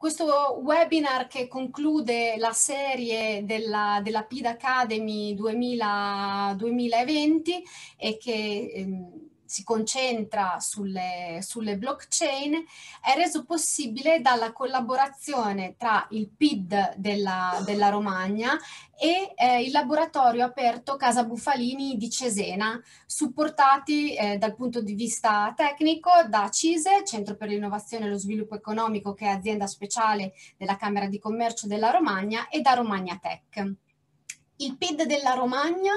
Questo webinar che conclude la serie della, della PID Academy 2000, 2020 e che ehm, si concentra sulle, sulle blockchain è reso possibile dalla collaborazione tra il PID della, della Romagna e eh, il laboratorio aperto Casa Bufalini di Cesena, supportati eh, dal punto di vista tecnico da CISE, Centro per l'innovazione e lo sviluppo economico, che è azienda speciale della Camera di Commercio della Romagna, e da Romagna Tech. Il PID della Romagna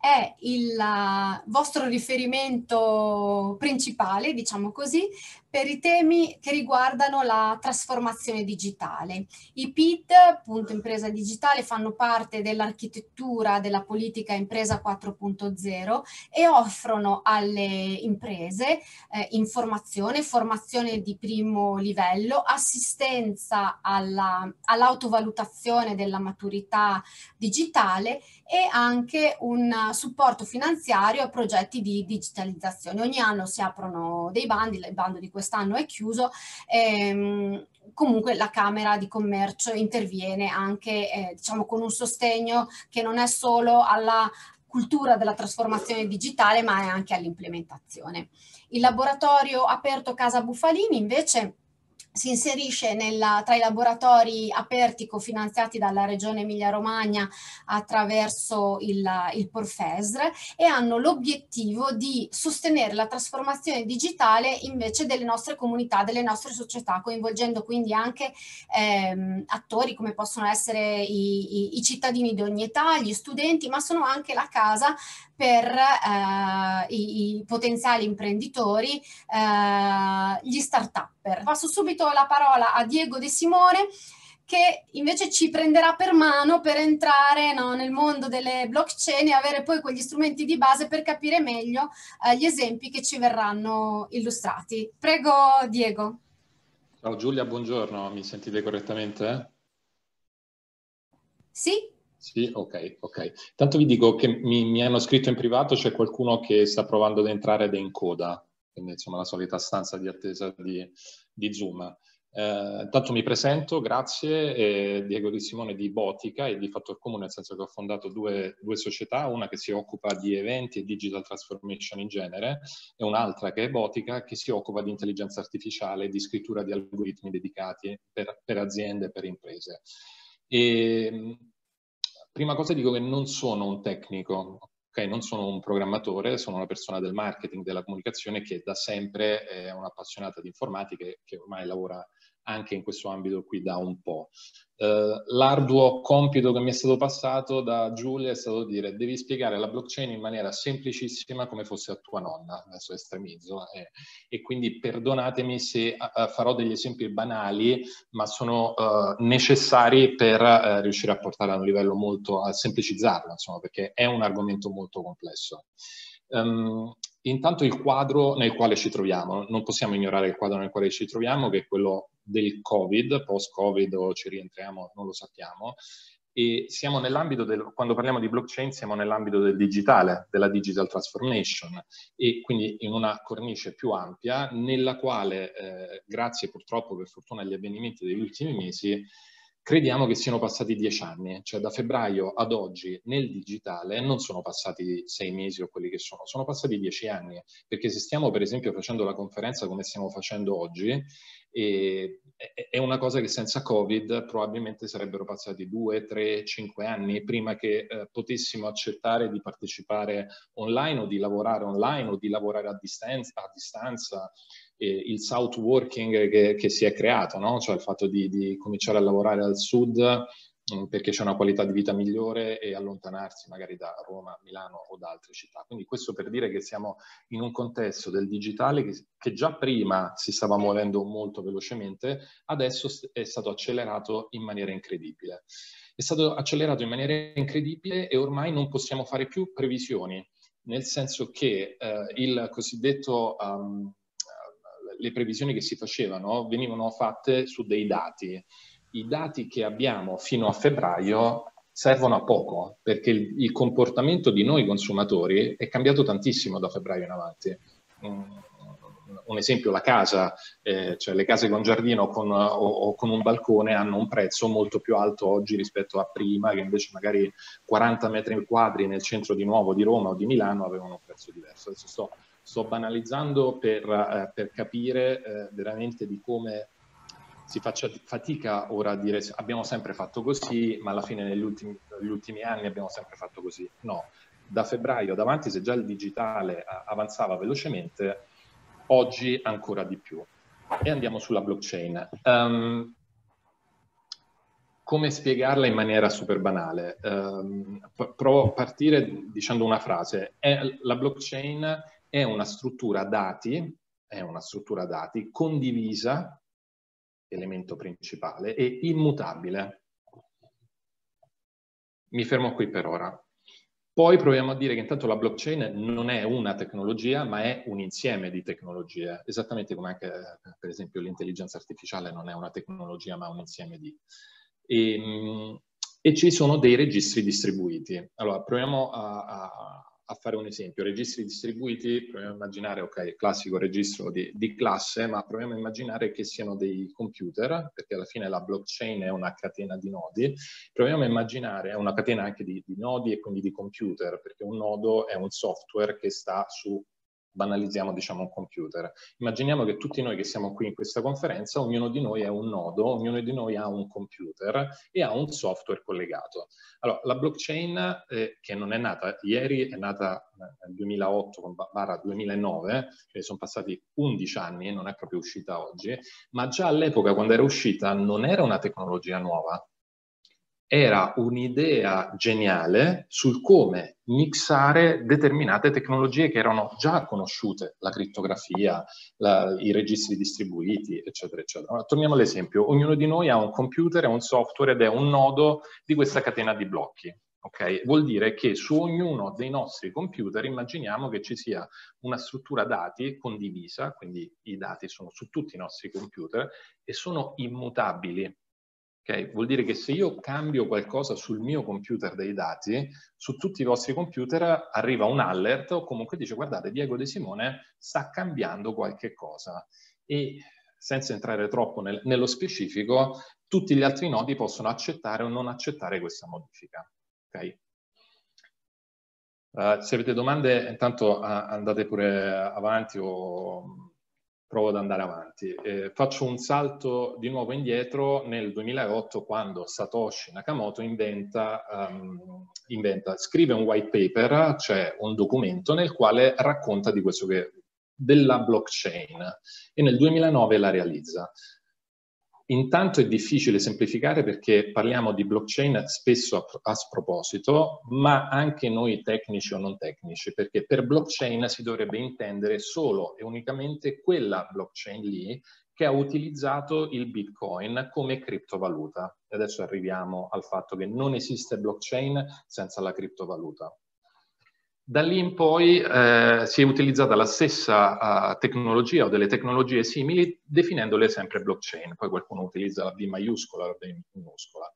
è il eh, vostro riferimento principale, diciamo così, per i temi che riguardano la trasformazione digitale. I PID, appunto impresa digitale, fanno parte dell'architettura della politica impresa 4.0 e offrono alle imprese eh, informazione, formazione di primo livello, assistenza all'autovalutazione della maturità digitale e anche un supporto finanziario a progetti di digitalizzazione. Ogni anno si aprono dei bandi, il bando di questo quest'anno è chiuso, ehm, comunque la Camera di Commercio interviene anche eh, diciamo, con un sostegno che non è solo alla cultura della trasformazione digitale ma è anche all'implementazione. Il laboratorio aperto Casa Bufalini invece si inserisce nella, tra i laboratori aperti cofinanziati dalla Regione Emilia-Romagna attraverso il, il Porfesr e hanno l'obiettivo di sostenere la trasformazione digitale invece delle nostre comunità, delle nostre società, coinvolgendo quindi anche ehm, attori come possono essere i, i, i cittadini di ogni età, gli studenti, ma sono anche la casa per eh, i, i, potenziali imprenditori, eh, gli start up Passo subito la parola a Diego De Simone che invece ci prenderà per mano per entrare no, nel mondo delle blockchain e avere poi quegli strumenti di base per capire meglio eh, gli esempi che ci verranno illustrati. Prego Diego. Ciao Giulia, buongiorno, mi sentite correttamente? Sì, sì, ok, ok. Tanto vi dico che mi, mi hanno scritto in privato, c'è qualcuno che sta provando ad entrare ed è in coda, quindi insomma la solita stanza di attesa di, di Zoom. Eh, intanto mi presento, grazie, eh, Diego Di Simone di Botica e di Fattor Comune, nel senso che ho fondato due, due, società, una che si occupa di eventi e digital transformation in genere e un'altra che è Botica che si occupa di intelligenza artificiale e di scrittura di algoritmi dedicati per, per aziende e per imprese. E, prima cosa dico che non sono un tecnico, okay? non sono un programmatore, sono una persona del marketing, della comunicazione che da sempre è un'appassionata di informatica e che ormai lavora anche in questo ambito qui da un po'. Eh, l'arduo compito che mi è stato passato da Giulia è stato dire devi spiegare la blockchain in maniera semplicissima come fosse a tua nonna, adesso estremizzo, eh, e quindi perdonatemi se uh, farò degli esempi banali, ma sono uh, necessari per uh, riuscire a portare a un livello molto, a semplicizzarlo, insomma, perché è un argomento molto complesso. Um, Intanto il quadro nel quale ci troviamo, non possiamo ignorare il quadro nel quale ci troviamo, che è quello del Covid, post-Covid o ci rientriamo, non lo sappiamo, e siamo nell'ambito del, quando parliamo di blockchain, siamo nell'ambito del digitale, della digital transformation, e quindi in una cornice più ampia, nella quale, eh, grazie purtroppo per fortuna agli avvenimenti degli ultimi mesi, crediamo che siano passati dieci anni, cioè da febbraio ad oggi nel digitale non sono passati sei mesi o quelli che sono, sono passati dieci anni, perché se stiamo per esempio facendo la conferenza come stiamo facendo oggi, e, è una cosa che senza Covid probabilmente sarebbero passati due, tre, cinque anni prima che eh, potessimo accettare di partecipare online o di lavorare online o di lavorare a distanza. A distanza eh, il south working che, che, si è creato, no? cioè il fatto di, di cominciare a lavorare al sud perché c'è una qualità di vita migliore e allontanarsi magari da Roma, Milano o da altre città. Quindi questo per dire che siamo in un contesto del digitale che, che già prima si stava muovendo molto velocemente, adesso è stato accelerato in maniera incredibile. È stato accelerato in maniera incredibile e ormai non possiamo fare più previsioni nel senso che eh, il cosiddetto um, le previsioni che si facevano venivano fatte su dei dati. I dati che abbiamo fino a febbraio servono a poco perché il, il comportamento di noi consumatori è cambiato tantissimo da febbraio in avanti. Mm, un esempio la casa, eh, cioè le case con giardino con, o, o, con un balcone hanno un prezzo molto più alto oggi rispetto a prima, che invece magari 40 metri quadri nel centro di nuovo di Roma o di Milano avevano un prezzo diverso. Adesso sto Sto banalizzando per, eh, per capire eh, veramente di come si faccia fatica ora a dire abbiamo sempre fatto così, ma alla fine negli ultimi, negli ultimi anni abbiamo sempre fatto così. No, da febbraio davanti se già il digitale eh, avanzava velocemente, oggi ancora di più. E andiamo sulla blockchain. Um, come spiegarla in maniera super banale? Um, provo a partire dicendo una frase. È, la blockchain è una struttura dati, è una struttura dati condivisa, elemento principale, e immutabile. Mi fermo qui per ora. Poi proviamo a dire che intanto la blockchain non è una tecnologia, ma è un insieme di tecnologie, esattamente come anche eh, per esempio l'intelligenza artificiale non è una tecnologia, ma un insieme di... E, ehm, e ci sono dei registri distribuiti. Allora, proviamo a, a a fare un esempio, registri distribuiti, proviamo a immaginare, ok, classico registro di, di, classe, ma proviamo a immaginare che siano dei computer, perché alla fine la blockchain è una catena di nodi, proviamo a immaginare, è una catena anche di, di nodi e quindi di computer, perché un nodo è un software che sta su banalizziamo diciamo un computer. Immaginiamo che tutti noi che siamo qui in questa conferenza, ognuno di noi è un nodo, ognuno di noi ha un computer e ha un software collegato. Allora, la blockchain eh, che non è nata ieri, è nata eh, nel 2008 barra 2009, cioè sono passati 11 anni e non è proprio uscita oggi, ma già all'epoca quando era uscita non era una tecnologia nuova, era un'idea geniale sul come mixare determinate tecnologie che erano già conosciute, la crittografia, la, i registri distribuiti, eccetera, eccetera. Ma torniamo all'esempio, ognuno di noi ha un computer, un software ed è un nodo di questa catena di blocchi. Okay? Vuol dire che su ognuno dei nostri computer immaginiamo che ci sia una struttura dati condivisa, quindi i dati sono su tutti i nostri computer e sono immutabili, Okay? Vuol dire che se io cambio qualcosa sul mio computer dei dati, su tutti i vostri computer arriva un alert o comunque dice guardate Diego De Simone sta cambiando qualche cosa e senza entrare troppo nel, nello specifico, tutti gli altri nodi possono accettare o non accettare questa modifica. Okay? Uh, se avete domande, intanto uh, andate pure avanti o provo ad andare avanti. Eh, faccio un salto di nuovo indietro nel 2008 quando Satoshi Nakamoto inventa, um, inventa, scrive un white paper, cioè un documento nel quale racconta di questo che della blockchain e nel 2009 la realizza. Intanto è difficile semplificare perché parliamo di blockchain spesso a, a, sproposito, ma anche noi tecnici o non tecnici, perché per blockchain si dovrebbe intendere solo e unicamente quella blockchain lì che ha utilizzato il bitcoin come criptovaluta. E adesso arriviamo al fatto che non esiste blockchain senza la criptovaluta. Da lì in poi eh, si è utilizzata la stessa uh, tecnologia o delle tecnologie simili definendole sempre blockchain, poi qualcuno utilizza la B maiuscola, la B minuscola.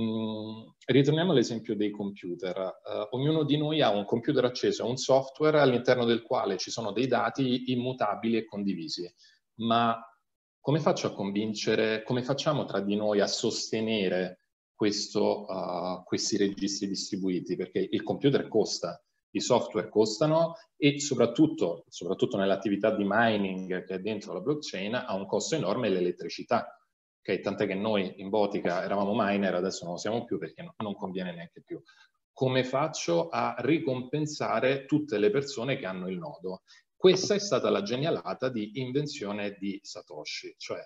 Mm, ritorniamo all'esempio dei computer. Uh, ognuno di noi ha un computer acceso, un software all'interno del quale ci sono dei dati immutabili e condivisi, ma come faccio a convincere, come facciamo tra di noi a sostenere questo, uh, questi registri distribuiti? Perché il computer costa i software costano e soprattutto, soprattutto nell'attività di mining che è dentro la blockchain ha un costo enorme l'elettricità. Okay? Tant'è che noi in Botica eravamo miner, adesso non lo siamo più perché no, non conviene neanche più. Come faccio a ricompensare tutte le persone che hanno il nodo? Questa è stata la genialata di invenzione di Satoshi, cioè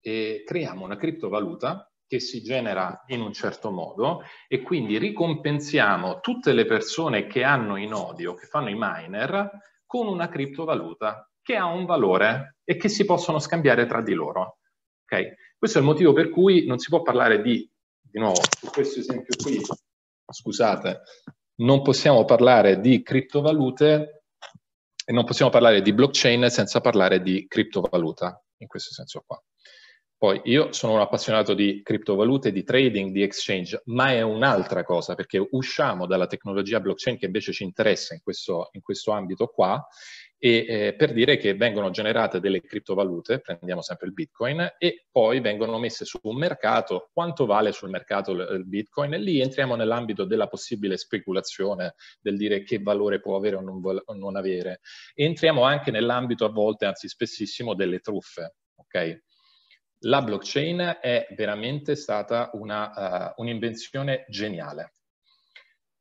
eh, creiamo una criptovaluta che si genera in un certo modo e quindi ricompensiamo tutte le persone che hanno in odio, che fanno i miner con una criptovaluta che ha un valore e che si possono scambiare tra di loro. Okay? Questo è il motivo per cui non si può parlare di, di nuovo, su questo esempio qui, scusate, non possiamo parlare di criptovalute e non possiamo parlare di blockchain senza parlare di criptovaluta, in questo senso qua. Poi io sono un appassionato di criptovalute, di trading, di exchange, ma è un'altra cosa perché usciamo dalla tecnologia blockchain che invece ci interessa in questo, in questo ambito qua e eh, per dire che vengono generate delle criptovalute, prendiamo sempre il bitcoin, e poi vengono messe su un mercato, quanto vale sul mercato il bitcoin? E lì entriamo nell'ambito della possibile speculazione, del dire che valore può avere o non, vo- non avere. E entriamo anche nell'ambito a volte, anzi spessissimo, delle truffe. ok? La blockchain è veramente stata una, uh, un'invenzione geniale.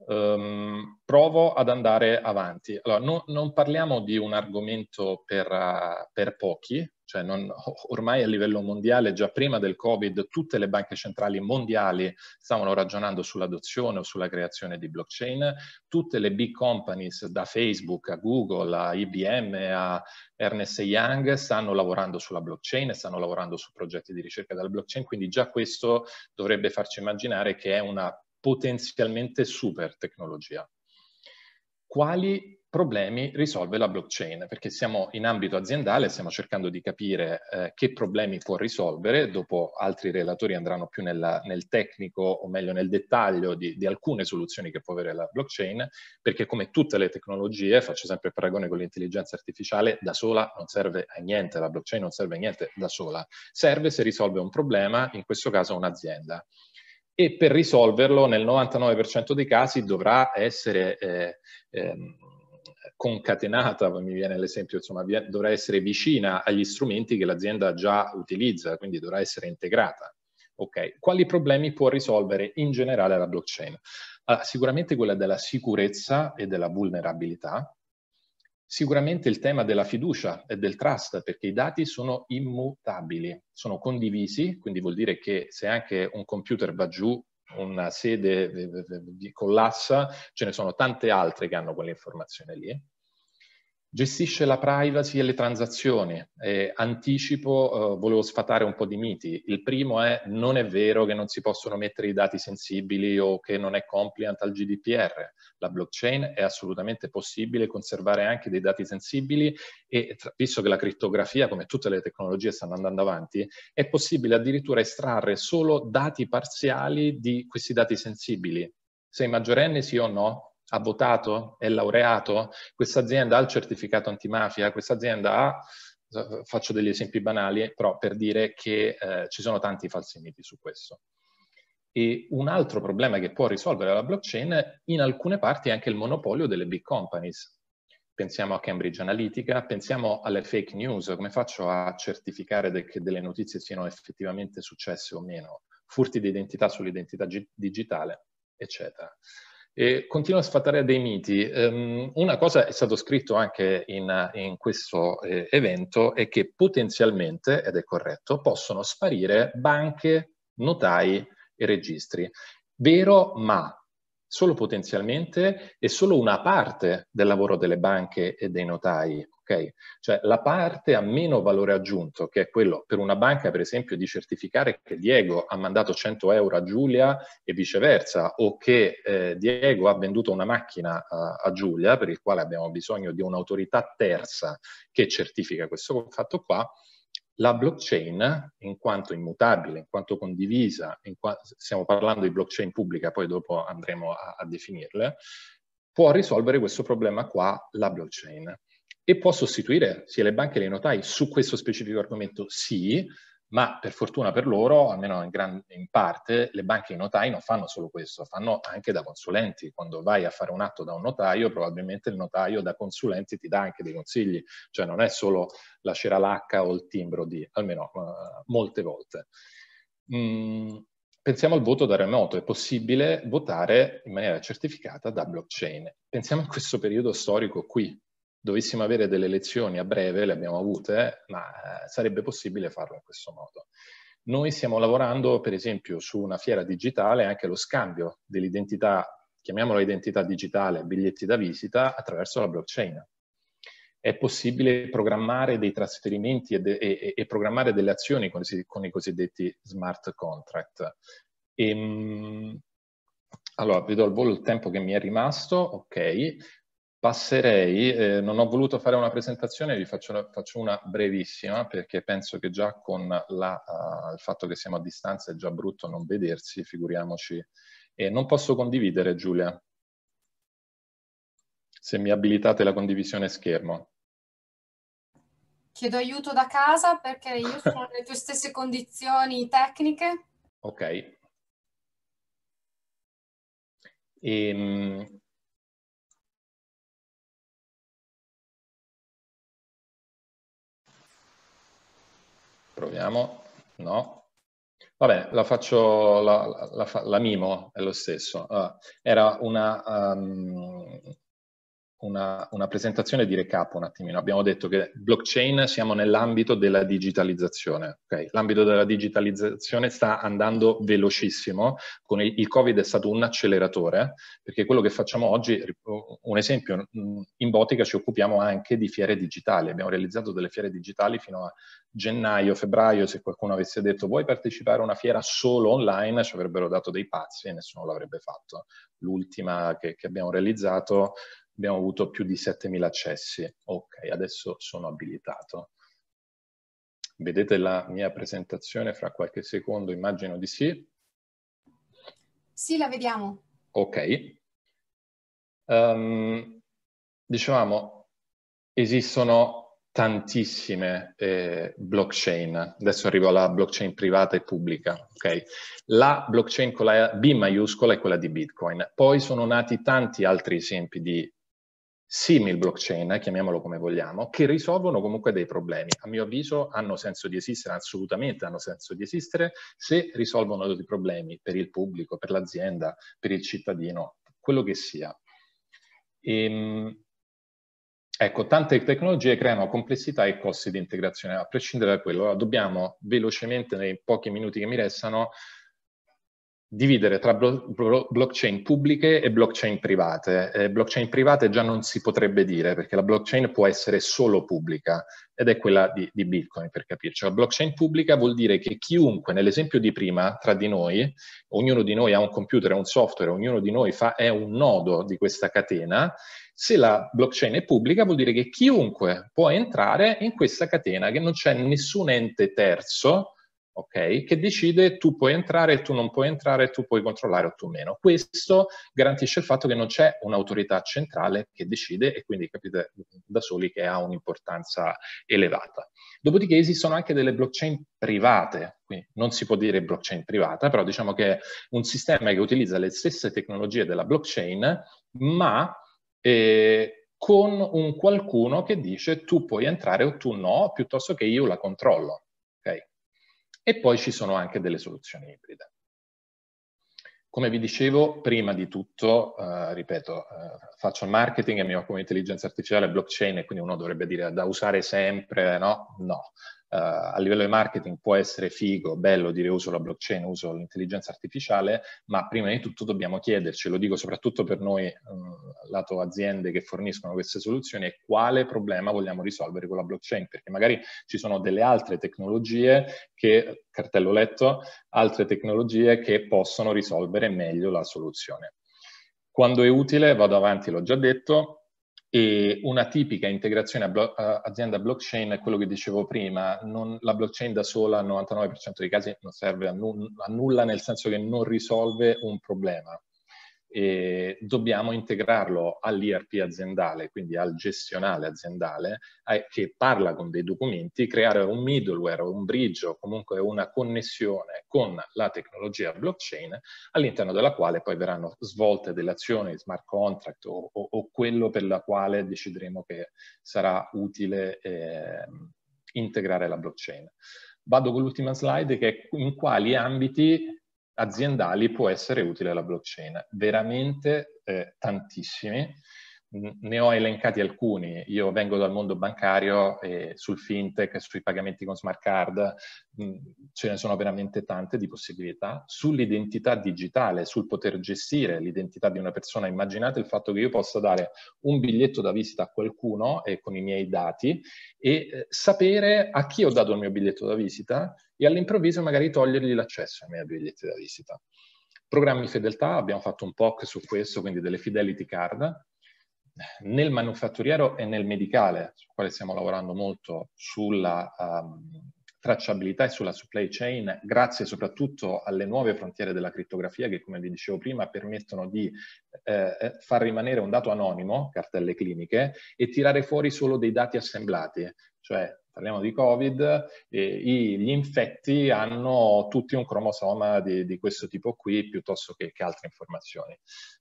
Um, provo ad andare avanti. Allora, no, non parliamo di un argomento per, uh, per pochi, cioè non, ormai a livello mondiale, già prima del Covid, tutte le banche centrali mondiali stavano ragionando sull'adozione o sulla creazione di blockchain, tutte le big companies da Facebook a Google a IBM a Ernest Young stanno lavorando sulla blockchain, e stanno lavorando su progetti di ricerca della blockchain, quindi già questo dovrebbe farci immaginare che è una potenzialmente super tecnologia. Quali problemi risolve la blockchain, perché siamo in ambito aziendale, stiamo cercando di capire eh, che problemi può risolvere, dopo altri relatori andranno più nella, nel tecnico o meglio nel dettaglio di, di, alcune soluzioni che può avere la blockchain, perché come tutte le tecnologie, faccio sempre il paragone con l'intelligenza artificiale, da sola non serve a niente, la blockchain non serve a niente da sola, serve se risolve un problema, in questo caso un'azienda e per risolverlo nel 99% dei casi dovrà essere eh, ehm, concatenata, mi viene l'esempio, insomma, dovrà essere vicina agli strumenti che l'azienda già utilizza, quindi dovrà essere integrata. Okay. Quali problemi può risolvere in generale la blockchain? Allora, ah, sicuramente quella della sicurezza e della vulnerabilità, sicuramente il tema della fiducia e del trust, perché i dati sono immutabili, sono condivisi, quindi vuol dire che se anche un computer va giù, una sede eh, eh, eh, collassa, ce ne sono tante altre che hanno quell'informazione informazioni lì Gestisce la privacy e le transazioni. Eh, anticipo, eh, volevo sfatare un po' di miti. Il primo è non è vero che non si possono mettere i dati sensibili o che non è compliant al GDPR. La blockchain è assolutamente possibile conservare anche dei dati sensibili e visto che la criptografia, come tutte le tecnologie, stanno andando avanti, è possibile addirittura estrarre solo dati parziali di questi dati sensibili. Sei maggiorenne sì o no? ha votato, è laureato, questa azienda ha il certificato antimafia, questa azienda ha, faccio degli esempi banali, però per dire che eh, ci sono tanti falsi miti su questo. E un altro problema che può risolvere la blockchain in alcune parti è anche il monopolio delle big companies. Pensiamo a Cambridge Analytica, pensiamo alle fake news, come faccio a certificare de che delle notizie siano effettivamente successe o meno, furti di identità sull'identità digitale, eccetera. E continuo a sfatare dei miti. Um, una cosa è stato scritto anche in, in questo eh, evento è che potenzialmente, ed è corretto, possono sparire banche, notai e registri. Vero, ma solo potenzialmente e solo una parte del lavoro delle banche e dei notai Okay? Cioè la parte a meno valore aggiunto, che è quello per una banca per esempio di certificare che Diego ha mandato 100 euro a Giulia e viceversa, o che eh, Diego ha venduto una macchina a, a, Giulia, per il quale abbiamo bisogno di un'autorità terza che certifica questo fatto qua, la blockchain, in quanto immutabile, in quanto condivisa, in qua- stiamo parlando di blockchain pubblica, poi dopo andremo a, a definirle, può risolvere questo problema qua la blockchain e può sostituire sia le banche che i notai su questo specifico argomento? Sì, ma per fortuna per loro, almeno in, gran, in parte, le banche e i notai non fanno solo questo, fanno anche da consulenti. Quando vai a fare un atto da un notaio, probabilmente il notaio da consulenti ti dà anche dei consigli, cioè non è solo la cera l'H o il timbro di, almeno uh, molte volte. Mm, pensiamo al voto da remoto, è possibile votare in maniera certificata da blockchain. Pensiamo a questo periodo storico qui, dovessimo avere delle lezioni a breve, le abbiamo avute, ma eh, sarebbe possibile farlo in questo modo. Noi stiamo lavorando, per esempio, su una fiera digitale, anche lo scambio dell'identità, chiamiamola identità digitale, biglietti da visita, attraverso la blockchain. È possibile programmare dei trasferimenti e, de e, e programmare delle azioni con, con, i cosiddetti smart contract. E, ehm, allora, vedo al volo il tempo che mi è rimasto, ok. Passerei, eh, non ho voluto fare una presentazione, vi faccio, una, faccio una brevissima perché penso che già con la, uh, il fatto che siamo a distanza è già brutto non vedersi, figuriamoci. Eh, non posso condividere Giulia, se mi abilitate la condivisione schermo. Chiedo aiuto da casa perché io sono nelle tue stesse condizioni tecniche. Ok. E, ehm, Proviamo. No. Vabbè, la faccio, la, la, la, la mimo, è lo stesso. Allora, ah, era una, um, una, una, presentazione di recap un attimino. Abbiamo detto che blockchain siamo nell'ambito della digitalizzazione. Okay? L'ambito della digitalizzazione sta andando velocissimo, con il, il, Covid è stato un acceleratore, perché quello che facciamo oggi, un esempio, mm, in Botica ci occupiamo anche di fiere digitali, abbiamo realizzato delle fiere digitali fino a gennaio, febbraio, se qualcuno avesse detto vuoi partecipare a una fiera solo online ci avrebbero dato dei pazzi e nessuno l'avrebbe fatto. L'ultima che, che abbiamo realizzato abbiamo avuto più di 7.000 accessi. Ok, adesso sono abilitato. Vedete la mia presentazione fra qualche secondo? Immagino di sì. Sì, la vediamo. Ok. Um, dicevamo, esistono tantissime eh, blockchain. Adesso arrivo alla blockchain privata e pubblica. Okay? La blockchain con la B maiuscola è quella di Bitcoin. Poi sono nati tanti altri esempi di simil blockchain, chiamiamolo come vogliamo, che risolvono comunque dei problemi. A mio avviso hanno senso di esistere, assolutamente hanno senso di esistere, se risolvono dei problemi per il pubblico, per l'azienda, per il cittadino, quello che sia. Ehm, ecco, tante tecnologie creano complessità e costi di integrazione. A prescindere da quello, dobbiamo velocemente, nei pochi minuti che mi restano, dividere tra blo- blo- blockchain pubbliche e blockchain private. Eh, blockchain private già non si potrebbe dire perché la blockchain può essere solo pubblica ed è quella di, di Bitcoin per capirci. Cioè, la blockchain pubblica vuol dire che chiunque, nell'esempio di prima, tra di noi, ognuno di noi ha un computer, un software, ognuno di noi fa, è un nodo di questa catena, se la blockchain è pubblica vuol dire che chiunque può entrare in questa catena, che non c'è nessun ente terzo ok? Che decide tu puoi entrare, tu non puoi entrare, tu puoi controllare o tu meno. Questo garantisce il fatto che non c'è un'autorità centrale che decide e quindi capite da soli che ha un'importanza elevata. Dopodiché esistono anche delle blockchain private, quindi non si può dire blockchain privata, però diciamo che è un sistema che utilizza le stesse tecnologie della blockchain, ma eh, con un qualcuno che dice tu puoi entrare o tu no, piuttosto che io la controllo. E poi ci sono anche delle soluzioni ibride. Come vi dicevo, prima di tutto, eh, ripeto, eh, faccio marketing e mi occupo di intelligenza artificiale e blockchain e quindi uno dovrebbe dire da usare sempre, no? No, Uh, a livello di marketing può essere figo, bello dire uso la blockchain, uso l'intelligenza artificiale, ma prima di tutto dobbiamo chiederci, lo dico soprattutto per noi, uh, lato aziende che forniscono queste soluzioni, quale problema vogliamo risolvere con la blockchain, perché magari ci sono delle altre tecnologie che, cartello letto, altre tecnologie che possono risolvere meglio la soluzione. Quando è utile, vado avanti, l'ho già detto, e una tipica integrazione a blo- azienda blockchain è quello che dicevo prima, non, la blockchain da sola al 99% dei casi non serve a, nu- a nulla nel senso che non risolve un problema, e dobbiamo integrarlo all'IRP aziendale, quindi al gestionale aziendale, eh, che parla con dei documenti, creare un middleware, un bridge o comunque una connessione con la tecnologia blockchain, all'interno della quale poi verranno svolte delle azioni, smart contract o, o, o quello per la quale decideremo che sarà utile eh, integrare la blockchain. Vado con l'ultima slide che è in quali ambiti aziendali può essere utile la blockchain. Veramente eh, tantissimi. Ne ho elencati alcuni. Io vengo dal mondo bancario e sul fintech, sui pagamenti con smart card, mm, ce ne sono veramente tante di possibilità. Sull'identità digitale, sul poter gestire l'identità di una persona, immaginate il fatto che io possa dare un biglietto da visita a qualcuno e eh, con i miei dati e eh, sapere a chi ho dato il mio biglietto da visita, e all'improvviso magari togliergli l'accesso ai miei biglietti da visita. Programmi fedeltà, abbiamo fatto un POC su questo, quindi delle fidelity card, nel manufatturiero e nel medicale, sul quale stiamo lavorando molto, sulla um, tracciabilità e sulla supply chain, grazie soprattutto alle nuove frontiere della criptografia che, come vi dicevo prima, permettono di eh, eh, far rimanere un dato anonimo, cartelle cliniche, e tirare fuori solo dei dati assemblati, cioè parliamo di Covid, i, gli infetti hanno tutti un cromosoma di, di questo tipo qui piuttosto che, che, altre informazioni.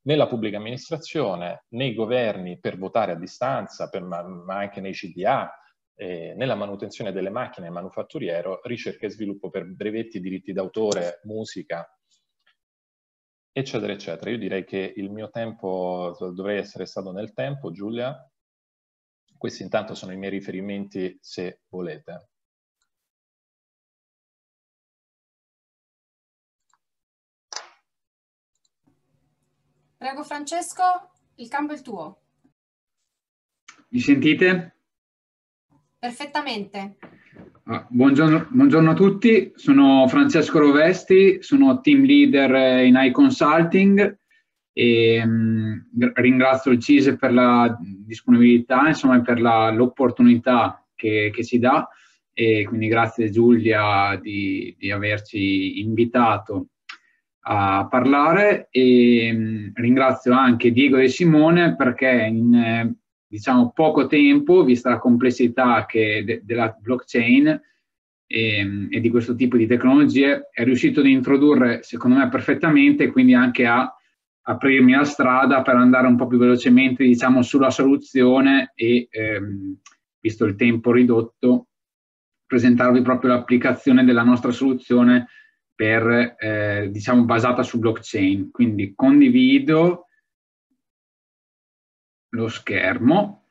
Nella pubblica amministrazione, nei governi per votare a distanza, per, ma, ma anche nei CDA, eh, nella manutenzione delle macchine, manufatturiero, ricerca e sviluppo per brevetti, diritti d'autore, musica, eccetera, eccetera. Io direi che il mio tempo, dovrei essere stato nel tempo, Giulia, questi intanto sono i miei riferimenti se volete. Prego Francesco, il campo è il tuo. Mi sentite? Perfettamente. Ah, buongiorno, buongiorno, a tutti, sono Francesco Rovesti, sono team leader in iConsulting e, ehm, mh, ringrazio il CISE per la disponibilità, insomma, per l'opportunità che, che, ci dà. E quindi grazie Giulia di, di averci invitato a parlare e ehm, mh, ringrazio anche Diego e Simone perché in diciamo poco tempo, vista la complessità de della blockchain e, ehm, e, di questo tipo di tecnologie, è riuscito ad introdurre secondo me perfettamente quindi anche a aprirmi la strada per andare un po' più velocemente diciamo, sulla soluzione e, ehm, visto il tempo ridotto, presentarvi proprio l'applicazione della nostra soluzione per, eh, diciamo, basata su blockchain. Quindi condivido lo schermo.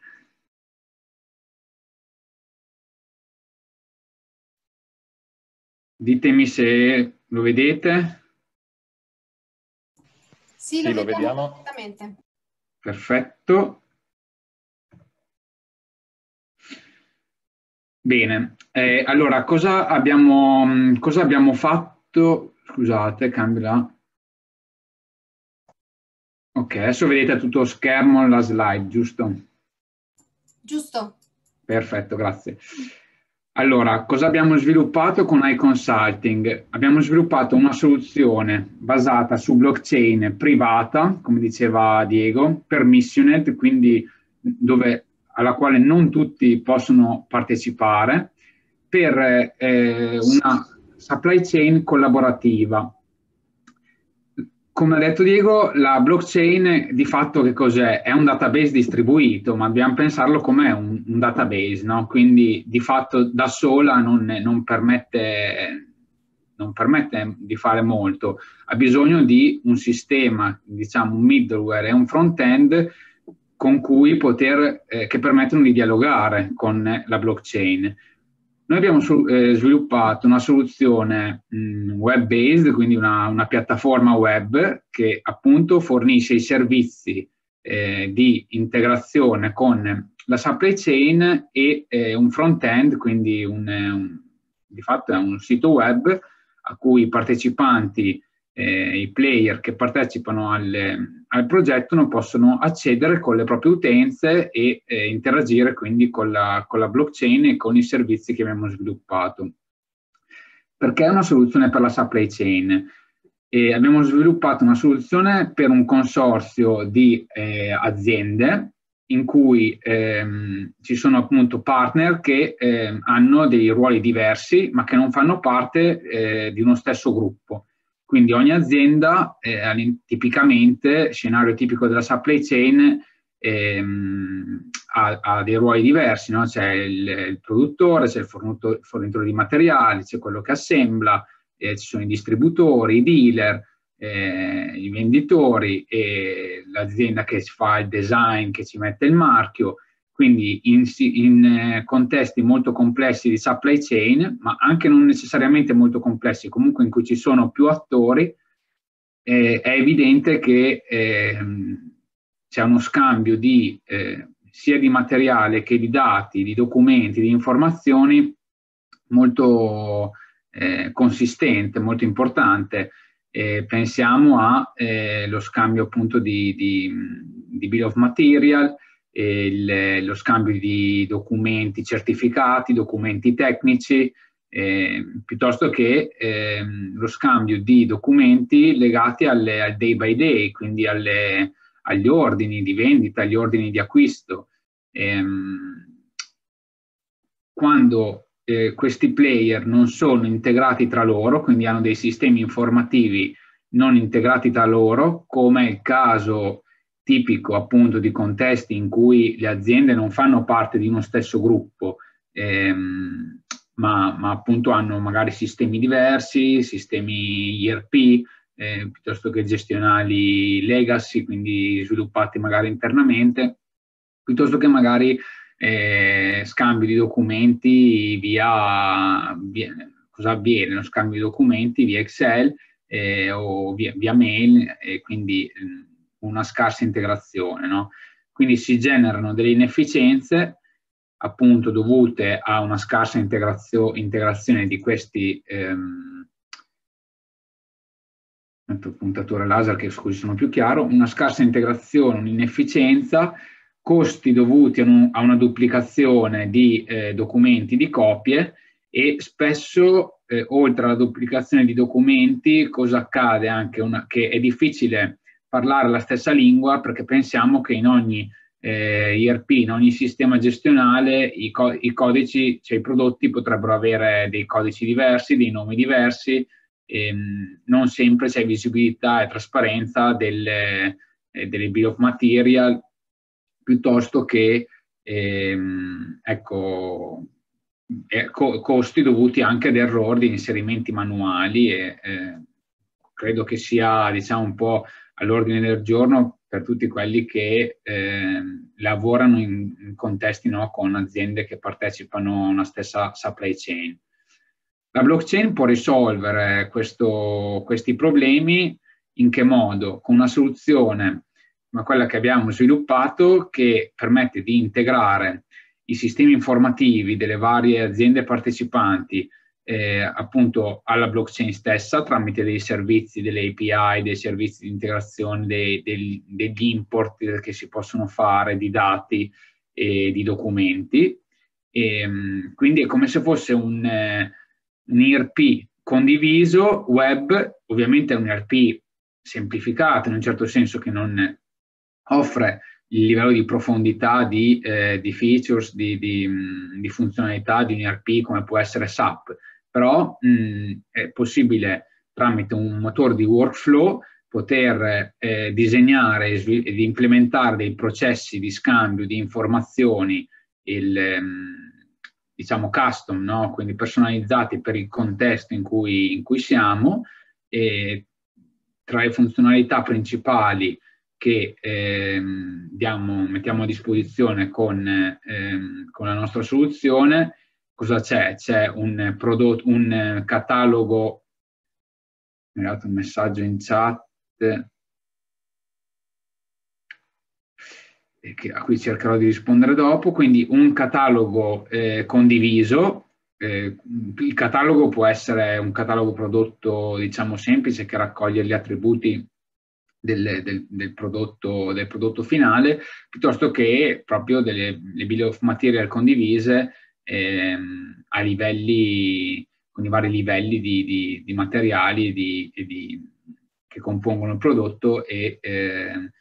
Ditemi se lo vedete. Sì, lo, sì, vediamo, vediamo perfettamente. Perfetto. Bene, eh, allora cosa abbiamo, mm, cosa abbiamo fatto? Scusate, cambia Ok, adesso vedete tutto lo schermo la slide, giusto? Giusto. Perfetto, grazie. Allora, cosa abbiamo sviluppato con iConsulting? Abbiamo sviluppato una soluzione basata su blockchain privata, come diceva Diego, permissioned, quindi dove, alla quale non tutti possono partecipare, per eh, una supply chain collaborativa come ha detto Diego, la blockchain di fatto che cos'è? È un database distribuito, ma dobbiamo pensarlo come un, un, database, no? Quindi di fatto da sola non, non, permette, non, permette, di fare molto. Ha bisogno di un sistema, diciamo un middleware e un front-end con cui poter, eh, che permettono di dialogare con la blockchain. Noi abbiamo eh, sviluppato una soluzione mm, web-based, quindi una, una, piattaforma web che appunto fornisce i servizi eh, di integrazione con la supply chain e eh, un front-end, quindi un, un, di fatto è un sito web a cui i partecipanti, eh, i player che partecipano alle, al progetto non possono accedere con le proprie utenze e eh, interagire quindi con la, con la blockchain e con i servizi che abbiamo sviluppato. Perché è una soluzione per la supply chain? E abbiamo sviluppato una soluzione per un consorzio di eh, aziende in cui ehm, ci sono appunto partner che eh, hanno dei ruoli diversi ma che non fanno parte eh, di uno stesso gruppo. Quindi ogni azienda, eh, tipicamente, scenario tipico della supply chain, ehm, ha, ha, dei ruoli diversi, no? c'è il, il, produttore, c'è il fornitore, di materiali, c'è quello che assembla, eh, ci sono i distributori, i dealer, eh, i venditori e l'azienda che fa il design, che ci mette il marchio quindi in, in, eh, contesti molto complessi di supply chain, ma anche non necessariamente molto complessi, comunque in cui ci sono più attori, eh, è evidente che eh, c'è uno scambio di, eh, sia di materiale che di dati, di documenti, di informazioni molto eh, consistente, molto importante. pensiamo allo eh, scambio appunto di, di, di bill of material, il, lo scambio di documenti certificati, documenti tecnici, eh, piuttosto che ehm, lo scambio di documenti legati alle, al day by day, quindi alle, agli ordini di vendita, agli ordini di acquisto. Ehm, quando eh, questi player non sono integrati tra loro, quindi hanno dei sistemi informativi non integrati tra loro, come è il caso tipico appunto di contesti in cui le aziende non fanno parte di uno stesso gruppo, ehm, ma, ma, appunto hanno magari sistemi diversi, sistemi IRP eh, piuttosto che gestionali legacy, quindi sviluppati magari internamente, piuttosto che magari eh, scambi di documenti via, via cosa avviene? Lo scambio di documenti via Excel eh, o via, via mail, e quindi mm, una scarsa integrazione. No? Quindi si generano delle inefficienze appunto dovute a una scarsa integrazio, integrazione di questi ehm, puntatore laser che scusi sono più chiaro, una scarsa integrazione, un'inefficienza, costi dovuti a, un, a una duplicazione di eh, documenti, di copie e spesso eh, oltre alla duplicazione di documenti cosa accade anche una, che è difficile parlare la stessa lingua perché pensiamo che in ogni eh, IRP, in ogni sistema gestionale, i, co i, codici, cioè i prodotti potrebbero avere dei codici diversi, dei nomi diversi, ehm, non sempre c'è visibilità e trasparenza delle, eh, delle bill of material piuttosto che ehm, ecco, eh, co costi dovuti anche ad errori di inserimenti manuali e eh, credo che sia diciamo un po' all'ordine del giorno per tutti quelli che eh, lavorano in, in contesti no, con aziende che partecipano a una stessa supply chain. La blockchain può risolvere questo, questi problemi in che modo? Con una soluzione, ma quella che abbiamo sviluppato, che permette di integrare i sistemi informativi delle varie aziende partecipanti eh, appunto alla blockchain stessa tramite dei servizi, delle API, dei servizi di integrazione, dei, dei, degli import che si possono fare di dati e di documenti. E, ehm, quindi è come se fosse un, eh, un ERP condiviso web, ovviamente è un IRP semplificato in un certo senso che non offre il livello di profondità di, eh, di features, di, di, mm, di funzionalità di un IRP come può essere SAP, però mh, mm, è possibile tramite un motore di workflow poter eh, disegnare e ed implementare dei processi di scambio di informazioni, il, mm, diciamo custom, no? quindi personalizzati per il contesto in cui, in cui siamo. E tra le funzionalità principali che ehm, diamo, mettiamo a disposizione con, ehm, con la nostra soluzione cosa c'è? C'è un, prodotto, un eh, catalogo, mi è dato un messaggio in chat, a cui cercherò di rispondere dopo, quindi un catalogo eh, condiviso, eh, il catalogo può essere un catalogo prodotto diciamo semplice che raccoglie gli attributi del, del, del, prodotto, del prodotto, finale, piuttosto che proprio delle, delle bill of material condivise ehm, a livelli, con i vari livelli di, di, di materiali di, che compongono il prodotto e eh,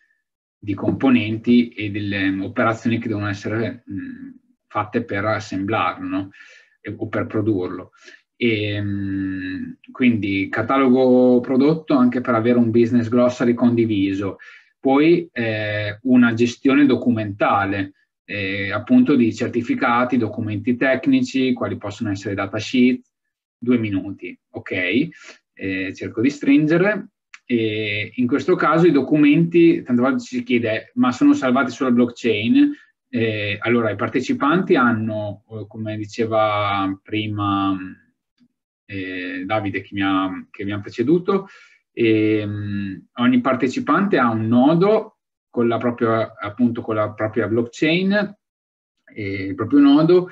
di componenti e delle operazioni che devono essere mh, fatte per assemblarlo no? e, o per produrlo. E, ehm, quindi catalogo prodotto anche per avere un business glossary condiviso, poi eh, una gestione documentale eh, appunto di certificati, documenti tecnici, quali possono essere datasheet, due minuti, ok? Eh, cerco di stringere. E in questo caso i documenti, tante volte si chiede, ma sono salvati sulla blockchain? Eh, allora, i partecipanti hanno, eh, come diceva prima eh, Davide che mi ha, che mi ha preceduto, ehm, ogni partecipante ha un nodo con la propria, appunto, con la propria blockchain, eh, il proprio nodo,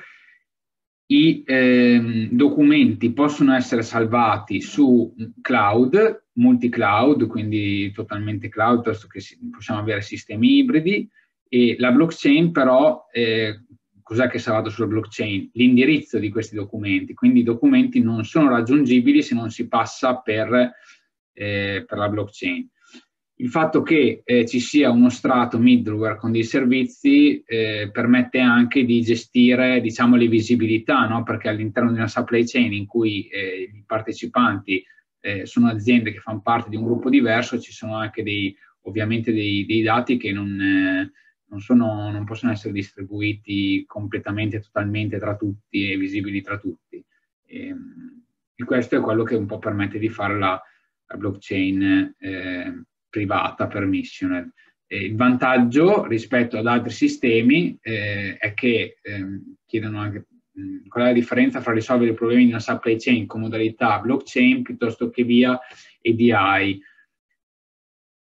i eh, documenti possono essere salvati su cloud, multi-cloud, quindi totalmente cloud, piuttosto che possiamo avere sistemi ibridi, e la blockchain però, eh, cos'è che è salvato sulla blockchain? L'indirizzo di questi documenti, quindi i documenti non sono raggiungibili se non si passa per, eh, per la blockchain il fatto che eh, ci sia uno strato middleware con dei servizi eh, permette anche di gestire diciamo, le visibilità, no? perché all'interno di una supply chain in cui eh, i partecipanti eh, sono aziende che fanno parte di un gruppo diverso, ci sono anche dei, ovviamente dei, dei dati che non, eh, non, sono, non, possono essere distribuiti completamente, totalmente tra tutti e visibili tra tutti. E, ehm, e questo è quello che un po' permette di fare la, la blockchain ehm, privata permissional. E il vantaggio rispetto ad altri sistemi eh, è che ehm, chiedono anche qual è la differenza fra risolvere i problemi di una supply chain con modalità blockchain piuttosto che via EDI.